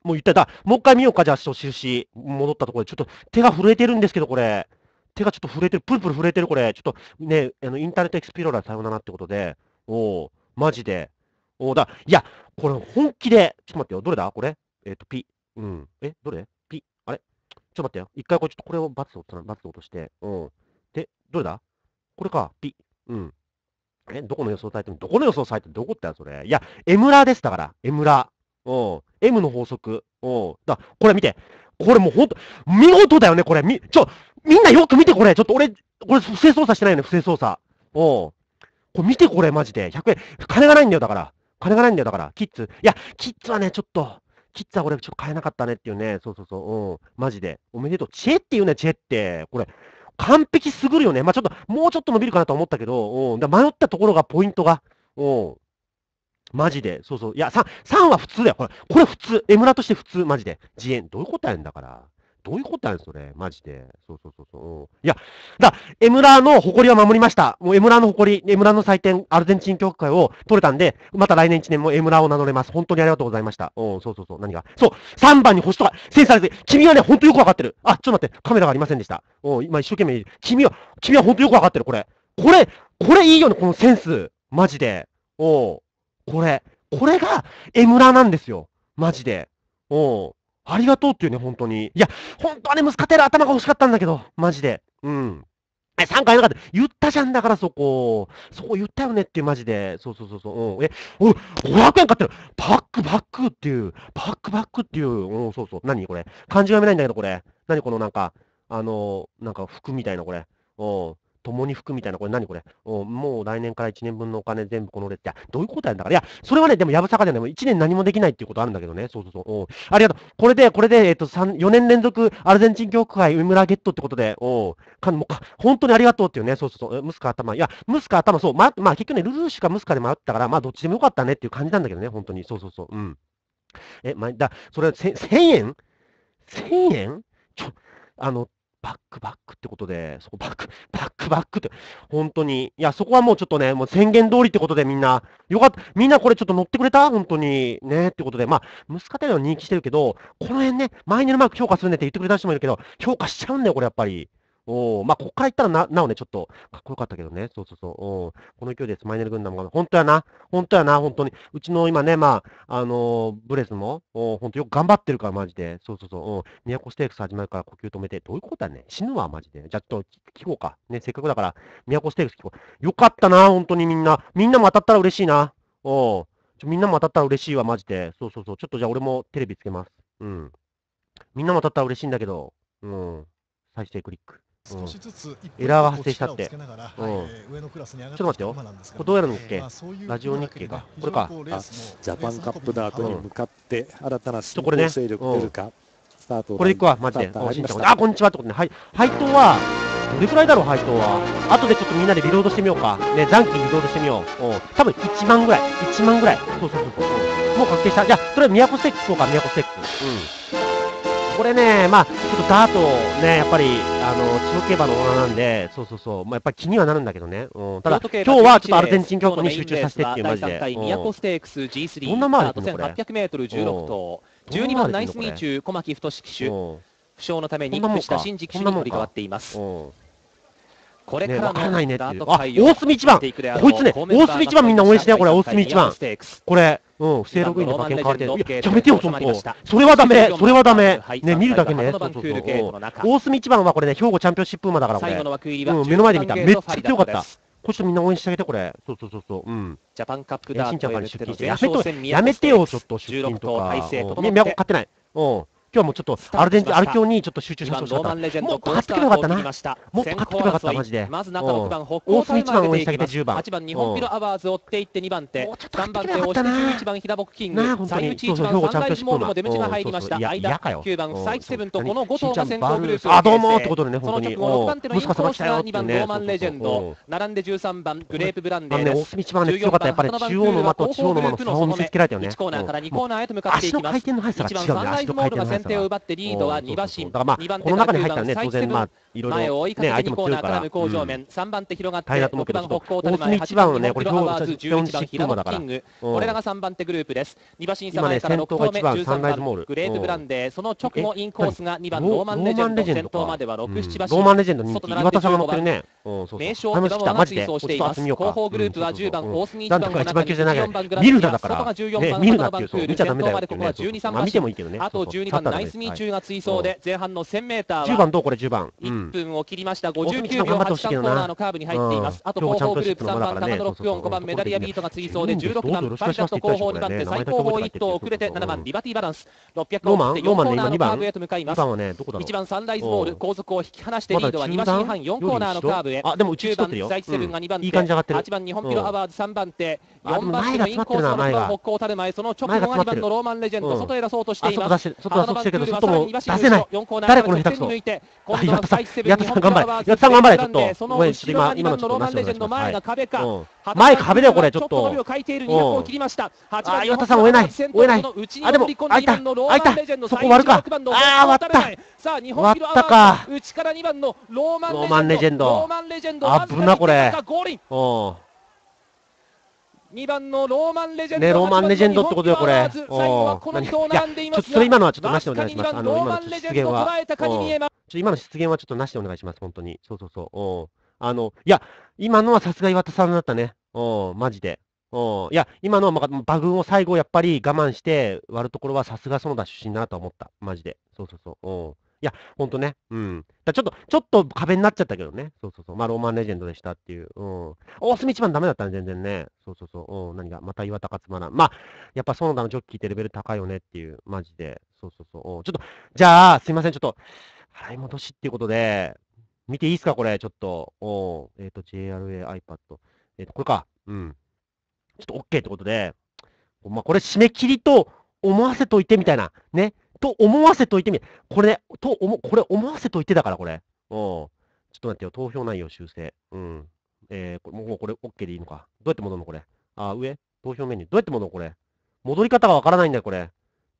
もう言ったもう一回見ようか、じゃあ、しょしと印。戻ったところで。ちょっと手が震えてるんですけど、これ。手がちょっと震えてる。プルプル震えてる、これ。ちょっとね、あのインターネットエクスピローラーさようならってことで。おおマジで。おだ、いや、これ本気で。ちょっと待ってよ。どれだこれえっ、ー、と、ピ。うん。え、どれピ。あれちょっと待ってよ。一回これ、ちょっとこれをバツをバツ落として。うん。で、どれだこれか。ピ。うん。え、どこの予想サイトどこの予想サイトどこってやそれ。いや、エムラですだから。エムラ。うん。M の法則。うん。だ、これ見て。これもうほんと、見事だよね、これ。み、ちょ、みんなよく見て、これ。ちょっと俺、これ不正操作してないよね、不正操作。うん。これ見て、これ、マジで。100円。金がないんだよ、だから。金がないんだよ、だから。キッズ。いや、キッズはね、ちょっと、キッズは俺、ちょっと買えなかったねっていうね。そうそうそう。うん。マジで。おめでとう。チェっていうね、チェって。これ、完璧すぐるよね。まあ、ちょっと、もうちょっと伸びるかなと思ったけど、うん。迷ったところがポイントが。うん。マジで。そうそう。いや、3、3は普通だよ。これ、これ普通。エムラとして普通、マジで。自演。どういうことやんだから。どういうことやん、それ。マジで。そうそうそうそう。いや、だ、エムラの誇りは守りました。もうエムラの誇り、エムラの祭典、アルゼンチン協会を取れたんで、また来年1年もエムラを名乗れます。本当にありがとうございました。うそうそうそう。何がそう、3番に星とか、センサーで、君はね、本当よくわかってる。あ、ちょっと待って、カメラがありませんでした。う今一生懸命、君は、君は本当よくわかってる、これ。これ、これいいよね、このセンス。マジで。おう。これ。これが、エムラなんですよ。マジで。うん。ありがとうっていうね、本当に。いや、本当はね、ムスカテラ頭が欲しかったんだけど、マジで。うん。え、3回なかった。言ったじゃんだから、そこ。そこ言ったよねっていう、マジで。そうそうそうそう。え、おい、500円買ってる。パック、パックっていう。パック、パックっていう。うん、そうそう。何これ。漢字が読めないんだけど、これ。何このなんか、あのー、なんか服みたいな、これ。うん。共にくみたいな、これ何これ、もう来年から1年分のお金全部このレって、どういうことやんだから、いや、それはね、でもやぶさかじゃない、もう1年何もできないっていうことあるんだけどね、そうそうそう、ありがとう、これで、これで、えっ、と、4年連続アルゼンチン協会、ウムラゲットってことで、おかもか本当にありがとうっていうね、そうそうそう、ムスカ頭、いや、ムスカ頭、そう、ま、まあ、結局ね、ルルーシュかムスカで迷ったから、まあ、どっちでもよかったねっていう感じなんだけどね、本当に、そうそうそう、うん。え、まあ、だ、それ1000円 ?1000 円ちょ、あの、バックバックってことで、そこバック、バックバックって、本当に。いや、そこはもうちょっとね、もう宣言通りってことでみんな、よかった。みんなこれちょっと乗ってくれた本当に。ねってことで、まあ、息子たちは人気してるけど、この辺ね、マイネルマーク評価するねって言ってくれた人もいるけど、評価しちゃうんだよ、これやっぱり。おまあ、ここからいったらな、なおね、ちょっと、かっこよかったけどね。そうそうそう。この勢いでスマイネル軍団も、本当やな。本当やな、本当に。うちの今ね、まあ、あのー、ブレスも、本当よく頑張ってるから、マジで。そうそうそう。うん。都ステークス始まるから呼吸止めて。どういうことだね。死ぬわ、マジで。じゃあ、ちょっと聞こうか。ね、せっかくだから、都ステークス聞こう。よかったな、本当にみんな。みんなも当たったら嬉しいな。おちょみんなも当たったら嬉しいわ、マジで。そうそうそう。ちょっとじゃあ俺もテレビつけます。うん。みんなも当たったら嬉しいんだけど。うん。再生クリック。うん、エラーが発生したって、うん、ちょっと待ってよ、これどうやるんですっけ、ラジオ日経が、これか、ジャパンカップダークに向かって、新たな進行勢力出るか、これいくわ、マジで、あこんにちはってことね、はい、配当は、どれくらいだろう、配当は、後でちょっとみんなでリロードしてみようか、ね、残金リロードしてみよう、うん、多分1万ぐらい、1万ぐらい、そうそうそうそう、もう確定した、じゃあ、それは宮古ステック行こうか、宮古ステック。うんこれね、まあ、ちょっとダートね、やっぱりあの、千競馬のオーナーなんで、そうそうそう、まあ、やっぱり気にはなるんだけどね。うん、ただ、今日はちょっとアルゼンチン競歩に集中させてっていう、マジで。第3回、ステークス G3、どんな回り1800メートル16頭、12番ナイスミーチュー、小牧太騎手、負傷のために藤田新次騎手に取り替わっています。これからのないねっていう。あ、大隅一番こいつね、大隅一番みんな応援してよ、これ、大隅一番。これ、うん、不正ログインの馬券買われてる。や、めてよ、そんな。それはダメ、それはダメ。ね、見るだけね。そうそうそう。大隅一番はこれね、兵庫チャンピオンシップ馬だから、これ。うん、目の前で見た。めっちゃ強かった。こっちみんな応援してあげて、これ。そうそうそうそう。うん。ジャパンカップ出勤して。やめてよ、ちょっと出勤とか。みん、都買ってない。うん。今日もちょっとアルデンアルキョにちょっと集中してほしかった。もっと勝ってくればよかったな。もっと勝ってくればよかった、マジで。まず中6番、北欧大津1番してあげて10番。8番、日本ビロアワーズ追っていって2番手。3番手、押して11番、平木キング。最内1番、サンラモールの出口が入りました。間、9番、サイチセブンとこの5頭が先頭グループあ、どうもってことでね、本当に。その直後、6番手のインコースが2番、ローマンレジェンド。並んで13番、グレープブランデーです。1番ね、強かった。やっぱり中央の馬と中央の馬の差を見せつけられたよね。1コーナーから2コーナーへと向かっていきます。1番、サンライズモールが先頭点を奪ってリードは2馬身。そうそうそうだからまあ、この中に入ったらね、当然、まあ、いろいろ、前を追いかけて2コーナーからう上面、3番手広っ番北ね、これ、今日、11番平野キング、これらが3番手グループです。2馬身差から6目、13番グレートブランデー、その直後インコースが2番ノーマンレジェンド、先頭までは6、7馬身。ノーマンレジェンド人気、岩田さんが乗ってるね。名将、果物が追走しています。後方グループは10番、大杉1番、1番、14番グランデー、外が14番、見るっていう、見ちゃダメだよ。ここは12、3馬身。あと12番ナイスミー中が追走で、前半の 1000m は10番どうこれ10番、1分を切りました59秒83コーナーのカーブに入っていますあと後方グループ3番高野ロックオン5番メダリアビートが追走で16番ァンシャット後方2番手最後方1頭遅れて7番リバティバランス600 4コーナーのカーブへと向かいます1番サンライズボール後続を引き離してリードは2番、身半4コーナーのカーブへ9番ザイチセブンが2番手8番日本ピロアワーズ3番手4番手のインコースの番北高たる前その直後が2番のローマンレジェンド外へ出そうとしています落てるけど、ちょっともう出せない。誰この下手くそ。あ、岩田さん、岩田さん頑張れ。岩田さん頑張れ、ちょっと。今、のちょっと前壁前壁だよ、これ、ちょっと。あ、岩田さん追えない。追えない。あ、でも、開いた。開いた。そこ割るか。あー、割った。割ったか。ローマンレジェンド。危な、これ。うん。2番のローマンレジェンド。ね、ローマンレジェンドってことよ、これ。おお。何いちょっと今のはちょっとなしでお願いします。あの、今の出現は。ちょ今の出現はちょっとなしでお願いします、本当に。そうそうそう。あの、いや、今のはさすが岩田さんだったね。おマジで。おいや、今のはバグを最後やっぱり我慢して割るところはさすが園田出身だなと思った。マジで。そうそうそう。おいや、ほんとね。うん。だちょっと、ちょっと壁になっちゃったけどね。そうそうそう。まあ、ローマンレジェンドでしたっていう。うん。大隅一番ダメだったね、全然ね。そうそうそう。うん。何が、また岩田勝らな。まあ、やっぱ園田のジョッキーってレベル高いよねっていう。マジで。そうそうそう。うん、ちょっと、じゃあ、すいません。ちょっと、払い戻しっていうことで、見ていいですか、これ、ちょっと。うん。えっ、ー、と、JRA iPad。えっ、ー、と、これか。うん。ちょっと OK ってことで、まあ、これ締め切りと思わせといてみたいな。ね。と思わせといてみ、これ、ね、と思、これ思わせといてだから、これ。うん。ちょっと待ってよ、投票内容修正。うん。えー、もうこれ OK でいいのか。どうやって戻るのこれ。あ、上投票メニュー。どうやって戻るのこれ。戻り方がわからないんだよ、これ。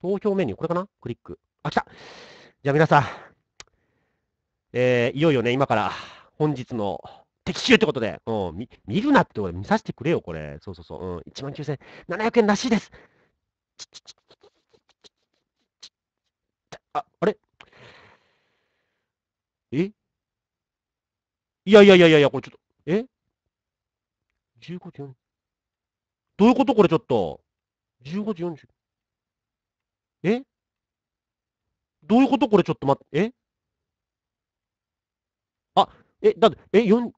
投票メニュー。これかなクリック。あ、来たじゃあ皆さん。えー、いよいよね、今から本日の的中ってことで、うん、見見るなって俺見させてくれよ、これ。そうそうそう。うん、19,700円らしいです。ちちちあ、あれえいやいやいやいやいや、これちょっと、え ?15 時40。どういうことこれちょっと。15時40。えどういうことこれちょっと待って、えあ、え、だって、え、4、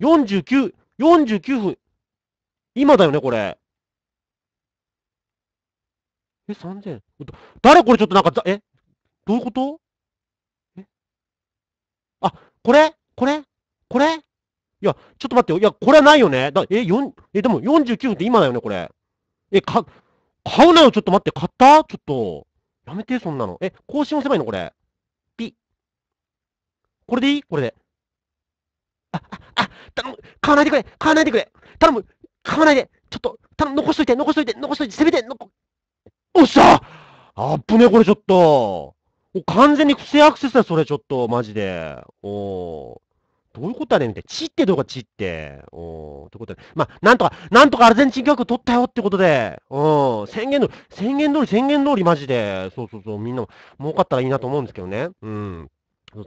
49、49分。今だよね、これ。え、3000。誰これちょっとなんか、えどういうことえあ、これこれこれいや、ちょっと待ってよ。いや、これはないよね。だえ、4、え、でも49分って今だよね、これ。え、か、買うなよ、ちょっと待って。買ったちょっと。やめて、そんなの。え、更新押せばいいのこれ。ピ。これでいいこれで。あ、あ、あ、頼む。買わないでくれ。買わないでくれ。頼む。買わないで。ちょっと、頼む。残しといて、残しといて、残しといて。せめて、残、おっしゃあぶね、これちょっと。完全に不正アクセスだ、それちょっと、マジで。おどういうことだねみたいな。チってどうかチって。おってことで。まあ、なんとか、なんとかアルゼンチン企画取ったよってことで。うん。宣言通り、宣言通り、宣言通りマジで。そうそうそう。みんなも儲かったらいいなと思うんですけどね。うん。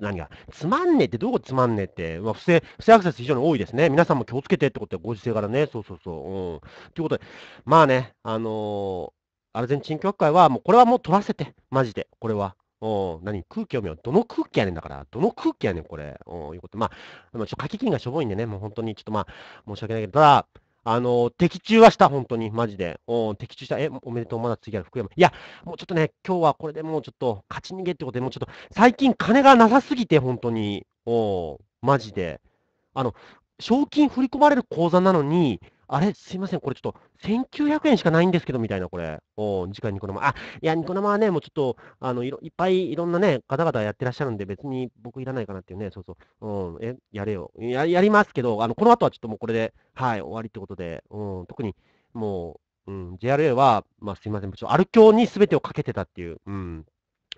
何がつまんねえって、どこつまんねえって、まあ、不正、不正アクセス非常に多いですね。皆さんも気をつけてってことで、ご時世からね。そうそうそう。うん。ということで、まあね、あのー、アルゼンチン協会は、もうこれはもう取らせて、マジで、これは。う何空気読めよ。どの空気やねんだから。どの空気やねん、これ。ういうこと。まあ、ょ、書き金がしょぼいんでね、もう本当に、ちょっとまあ、申し訳ないけど、ただ、あの、的中はした、本当に、マジで。うん、的中した。え、おめでとう、まだ次は福山。いや、もうちょっとね、今日はこれでもうちょっと、勝ち逃げってことで、もうちょっと、最近金がなさすぎて、本当に。うん、マジで。あの、賞金振り込まれる口座なのに、あれ、すいません、これちょっと、1900円しかないんですけど、みたいな、これ。お時間ニコ生。あ、いや、ニコ生はね、もうちょっと、あの、いろ、いっぱいいろんなね、方々やってらっしゃるんで、別に僕いらないかなっていうね、そうそう。うん、え、やれよ。や、やりますけど、あの、この後はちょっともうこれで、はい、終わりってことで、うん、特に、もう、うん、JRA は、まあ、すいません、ちょっと、アル教に全てをかけてたっていう、うん。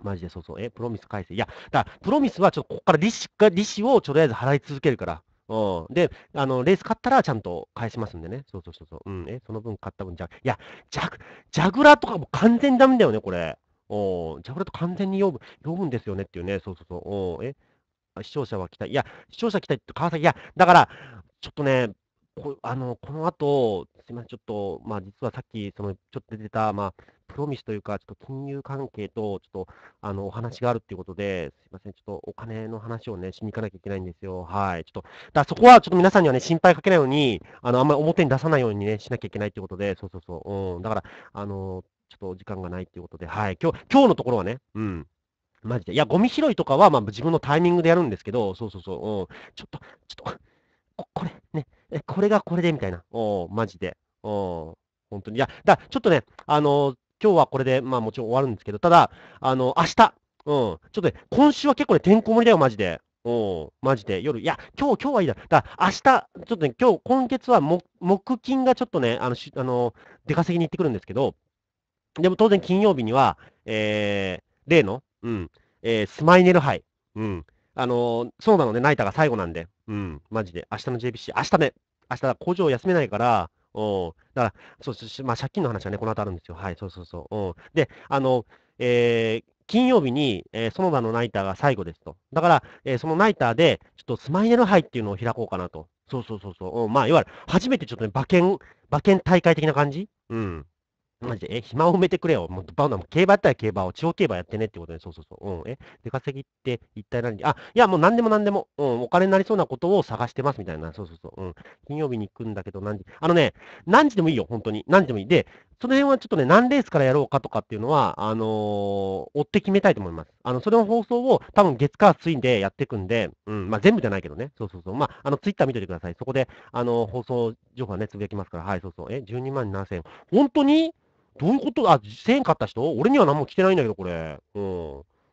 マジでそうそう。え、プロミス返せ。いや、だから、プロミスはちょっとここから利子、利子をとりあえず払い続けるから。うん。で、あの、レース買ったらちゃんと返しますんでね。そうそうそうそう。うん。え、その分買った分じゃ、いや、ジャグ、ジャグラーとかも完全にダメだよね、これ。おジャグラーと完全にぶ、呼ぶんですよねっていうね。そうそうそう。おえ、視聴者は来たいや、視聴者来たいって川崎、いや、だから、ちょっとね、こあのこの後、すみません、ちょっと、まあ、実はさっき、その、ちょっと出てた、まあ、プロミスというか、ちょっと金融関係と、ちょっと、あの、お話があるっていうことで、すいません、ちょっとお金の話をね、しに行かなきゃいけないんですよ。はい。ちょっと、だそこはちょっと皆さんにはね、心配かけないように、あの、あんまり表に出さないようにね、しなきゃいけないっていうことで、そうそうそう。うん。だから、あの、ちょっと時間がないっていうことで、はい。今日、今日のところはね、うん。マジで。いや、ゴミ拾いとかは、まあ、自分のタイミングでやるんですけど、そうそうそう。うん。ちょっと、ちょっと、ここれ、ね、これがこれで、みたいな。おマジで。お本当に。いや、だちょっとね、あのー今日はこれで、まあもちろん終わるんですけど、ただ、あの、明日、うん、ちょっとね、今週は結構ね、てんこ盛りだよ、マジで。うん、マジで。夜、いや、今日、今日はいいだ。だ明日、ちょっとね、今日、今月は木金がちょっとね、あの、あの出稼ぎに行ってくるんですけど、でも当然金曜日には、えー、例の、うん、えー、スマイネル杯。うん。あのー、そうなのね、ナイタが最後なんで、うん、マジで。明日の JBC、明日ね、明日工場休めないから、うん。だから、そうそう、まあ、借金の話はね、この後あるんですよ。はい、そうそうそう。うで、あの、えー、金曜日に、えー、園田のナイターが最後ですと。だから、えー、そのナイターで、ちょっとスマイネル杯っていうのを開こうかなと。そうそうそうそう。うまあ、いわゆる、初めてちょっとね、馬券、馬券大会的な感じうん。マジで、え、暇を埋めてくれよ。もうバウナーも競馬やったら競馬を、地方競馬やってねってことね。そうそうそう。うん。え、出稼ぎって一体何あ、いや、もう何でも何でも。うん。お金になりそうなことを探してますみたいな。そうそうそう。うん。金曜日に行くんだけど何時。あのね、何時でもいいよ。本当に。何時でもいい。で、その辺はちょっとね、何レースからやろうかとかっていうのは、あのー、追って決めたいと思います。あの、それの放送を多分月火水でやっていくんで、うん。まあ、全部じゃないけどね。そうそうそう。まあ、あの、ツイッター見といてください。そこで、あのー、放送情報はね、つぶやきますから。はい、そうそう。え、12万7000本当にどういうことあ、1000円買った人俺には何も来てないんだけど、これ。うん。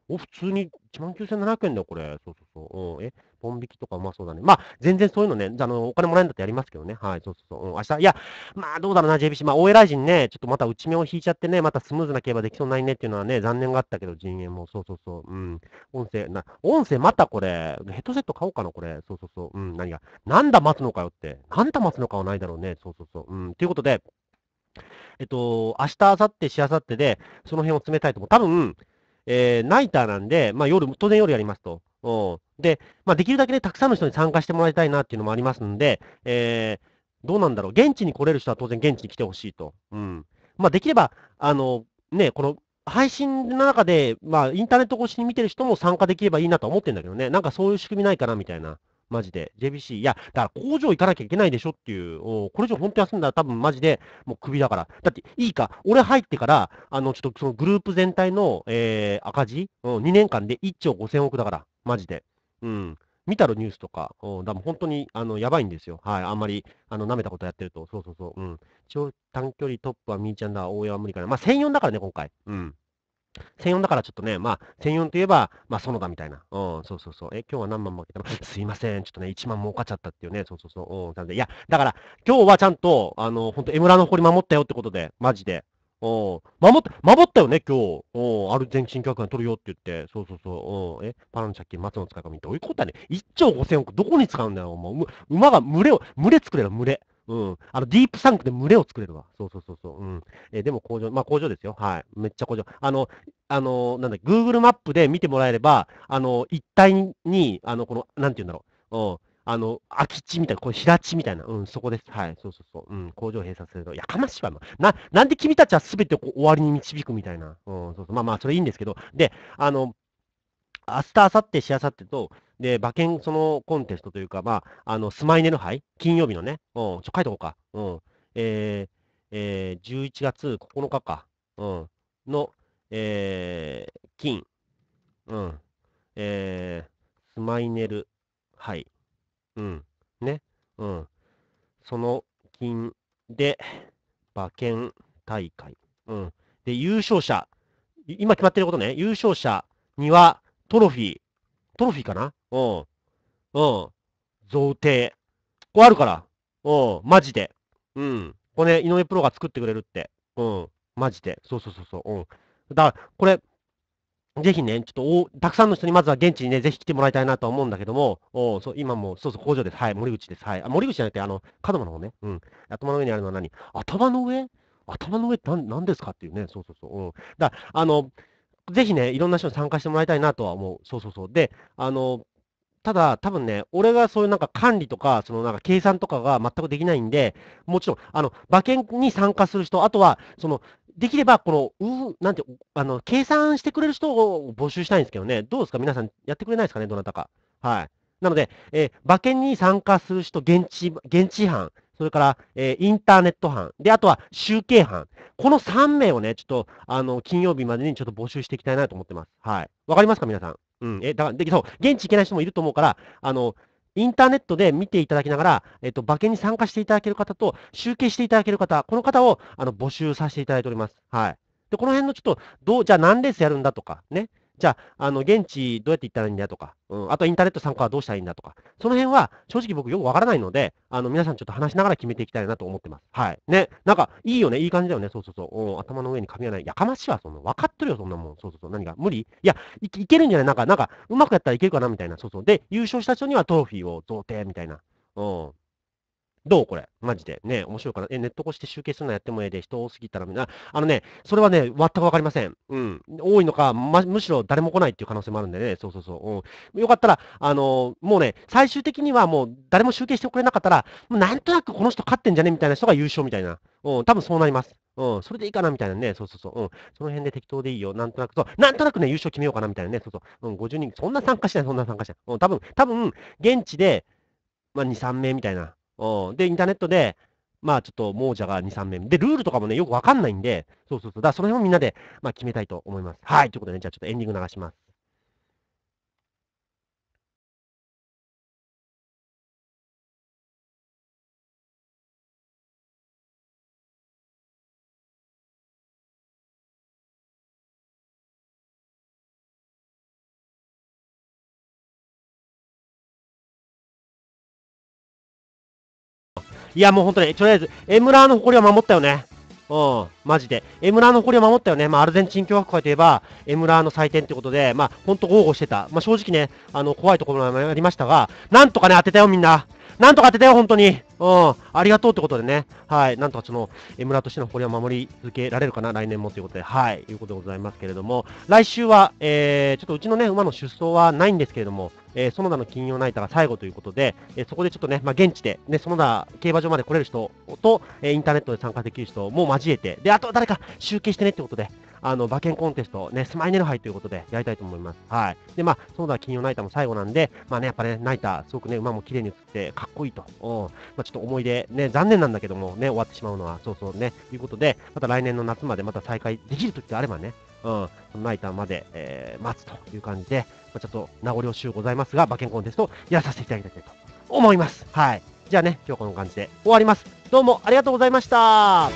お、普通に19,700円だよ、これ。そうそうそう。うん。え、ポン引きとかうまそうだね。まあ、全然そういうのね、あの、お金もらえんだってやりますけどね。はい、そうそうそう。うん、明日、いや、まあ、どうだろうな、JBC。まあ、大偉大臣ね、ちょっとまた内目を引いちゃってね、またスムーズな競馬できそうないねっていうのはね、残念があったけど、陣営も。そうそうそう。うん。音声、な、音声またこれ、ヘッドセット買おうかな、これ。そうそうそう。うん、何が。なんだ待つのかよって。なんだ待つのかはないだろうね。そうそうそう。うん、ということで、えっと、明日、明後日、しあさってで、その辺を詰めたいと思う。多分、えー、ナイターなんで、まあ、夜、当然夜やりますと。で、まあ、できるだけね、たくさんの人に参加してもらいたいなっていうのもありますんで、えー、どうなんだろう。現地に来れる人は当然現地に来てほしいと。うん。まあ、できれば、あの、ね、この、配信の中で、まあ、インターネット越しに見てる人も参加できればいいなと思ってんだけどね。なんかそういう仕組みないかな、みたいな。マジで。JBC、いや、だから工場行かなきゃいけないでしょっていう、これ以上本当に休んだら多分マジでもうクビだから。だっていいか、俺入ってから、あの、ちょっとそのグループ全体の、えー、赤字、うん、2年間で1兆5000億だから、マジで。うん。見たろニュースとか、うだ本当にあのやばいんですよ。はい、あんまりあの舐めたことやってると、そうそうそう、うん。超短距離トップはみーちゃんだ、応援は無理かな。まあ、1004だからね、今回。うん。1四だからちょっとね、まあ、1 0といえば、まあ、園田みたいな。うん、そうそうそう。え、今日は何万負けたの すいません。ちょっとね、1万儲かっちゃったっていうね。そうそうそう。うん、なんで。いや、だから、今日はちゃんと、あの、本当エムラの誇り守ったよってことで、マジで。お守った、守ったよね、今日。おアルゼンチン企画取るよって言って。そうそうそう。おえ、パラの借金、松の使い込みって、どういうことだね。1兆5000億、どこに使うんだよ、もう。馬が群れを、群れ作れる、群れ。うん。あの、ディープサンクで群れを作れるわ。そうそうそうそう。うん。えー、でも工場、まあ工場ですよ。はい。めっちゃ工場。あの、あの、なんだ、Google マップで見てもらえれば、あの、一帯に、あの、この、なんて言うんだろう。うん。あの、空き地みたいな、これ平地みたいな、うん、そこです。はい、そうそうそう、うん、工場閉鎖すると、やかましいわな。な、なんで君たちはすべてこう終わりに導くみたいな、うん、そうそう、まあまあ、それいいんですけど、で、あの、明日、明後日、しあさってと、で、馬券そのコンテストというか、まあ、あの、スマイネル杯、金曜日のね、うん、ちょ、書いとこうか。うん。えー、えー、11月9日か。うん。の、えー、金。うん。えー、スマイネル杯。うん。ね。うん。その金で、馬券大会。うん。で、優勝者。今決まってることね。優勝者には、トロフィー。トロフィーかなうん。うん。贈呈。こうあるから。うん。マジで。うん。これね、井上プロが作ってくれるって。うん。マジで。そうそうそうそう。うん。だから、これ、ぜひね、ちょっとたくさんの人にまずは現地にね、ぜひ来てもらいたいなと思うんだけども、おそう今もそうそう、工場です。はい、森口です。はい。あ、森口じゃなくて、あの、門間の方ね。うん。頭の上にあるのは何頭の上頭の上って何ですかっていうね、そうそうそう。うん。だあの、ぜひね、いろんな人に参加してもらいたいなとは思う。そうそうそう。で、あの、ただ、多分ね、俺がそういうなんか管理とか、そのなんか計算とかが全くできないんで、もちろん、あの、馬券に参加する人、あとは、その、できれば、この、う、なんて、あの、計算してくれる人を募集したいんですけどね、どうですか皆さん、やってくれないですかねどなたか。はい。なので、えー、馬券に参加する人、現地、現地違反、それから、えー、インターネット犯、で、あとは集計犯。この3名をね、ちょっと、あの、金曜日までにちょっと募集していきたいなと思ってます。はい。わかりますか、皆さん。うん。え、だから、で、そう、現地行けない人もいると思うから、あの、インターネットで見ていただきながら、えっと、馬券に参加していただける方と、集計していただける方、この方を、あの、募集させていただいております。はい。で、この辺のちょっと、どう、じゃあ何レースやるんだとか、ね。じゃあ、あの現地どうやって行ったらいいんだとか、うん、あとインターネット参加はどうしたらいいんだとか、その辺は正直僕よくわからないので、あの皆さんちょっと話しながら決めていきたいなと思ってます。はい。ね、なんかいいよね、いい感じだよね、そうそうそう。うん、頭の上に髪がない。やかましいわ、そんな。分かってるよ、そんなもん。そうそうそう。何か無理いやい、いけるんじゃないなんか、なんか、うまくやったらいけるかなみたいな。そうそう。で、優勝した人にはトロフィーを贈呈みたいな。うん。どうこれマジで。ね、面白いかな。え、ネット越しで集計するのやってもええで、人多すぎたらみんな。あのね、それはね、全くわかりません。うん。多いのか、ま、むしろ誰も来ないっていう可能性もあるんでね。そうそうそう。うん、よかったら、あのー、もうね、最終的にはもう誰も集計してくれなかったら、もうなんとなくこの人勝ってんじゃねみたいな人が優勝みたいな。うん、多分そうなります。うん、それでいいかなみたいなね、そうそうそう、うん、その辺で適当でいいよ、なんとなく、そう、なんとなくね、優勝決めようかなみたいなね、そうそう、うん、50人、そんな参加しない、そんな参加しない、うん、多分多分現地で、まあ、2、3名みたいな、うん。で、インターネットで、まあちょっと亡者が2、3名。で、ルールとかもね、よくわかんないんで、そうそうそう。だからその辺をみんなで、まあ決めたいと思います。はい。ということでね、じゃあちょっとエンディング流します。いや、もう本当に、とりあえず、エムラーの誇りは守ったよね。うん、マジで。エムラーの誇りは守ったよね。まあ、アルゼンチン共和国といえば、エムラーの祭典ってことで、まあ、ほんと豪語してた。まあ、正直ね、あの、怖いところもありましたが、なんとかね、当てたよ、みんな。なんとか当てたよ、本当に。うん。ありがとうってことでね。はい。なんとかその、え村としての誇りは守り続けられるかな、来年もということで。はい。いうことでございますけれども、来週は、えー、ちょっとうちのね、馬の出走はないんですけれども、えー、園田の金曜ナイターが最後ということで、えー、そこでちょっとね、まあ、現地で、ね、園田競馬場まで来れる人と、えー、インターネットで参加できる人も交えて、で、あと誰か集計してねってことで、あの、馬券コンテスト、ね、スマイネル杯ということでやりたいと思います。はい。で、まあ、その他金曜ナイターも最後なんで、まあね、やっぱね、ナイター、すごくね、馬も綺麗に映って、かっこいいと。うん。まあ、ちょっと思い出、ね、残念なんだけども、ね、終わってしまうのは、そうそうね、ということで、また来年の夏までまた再開できる時があればね、うん、そのナイターまで、えー、待つという感じで、まあ、ちょっと名残惜しゅうございますが、馬券コンテストやらさせていただきたいと思います。はい。じゃあね、今日この感じで終わります。どうもありがとうございました。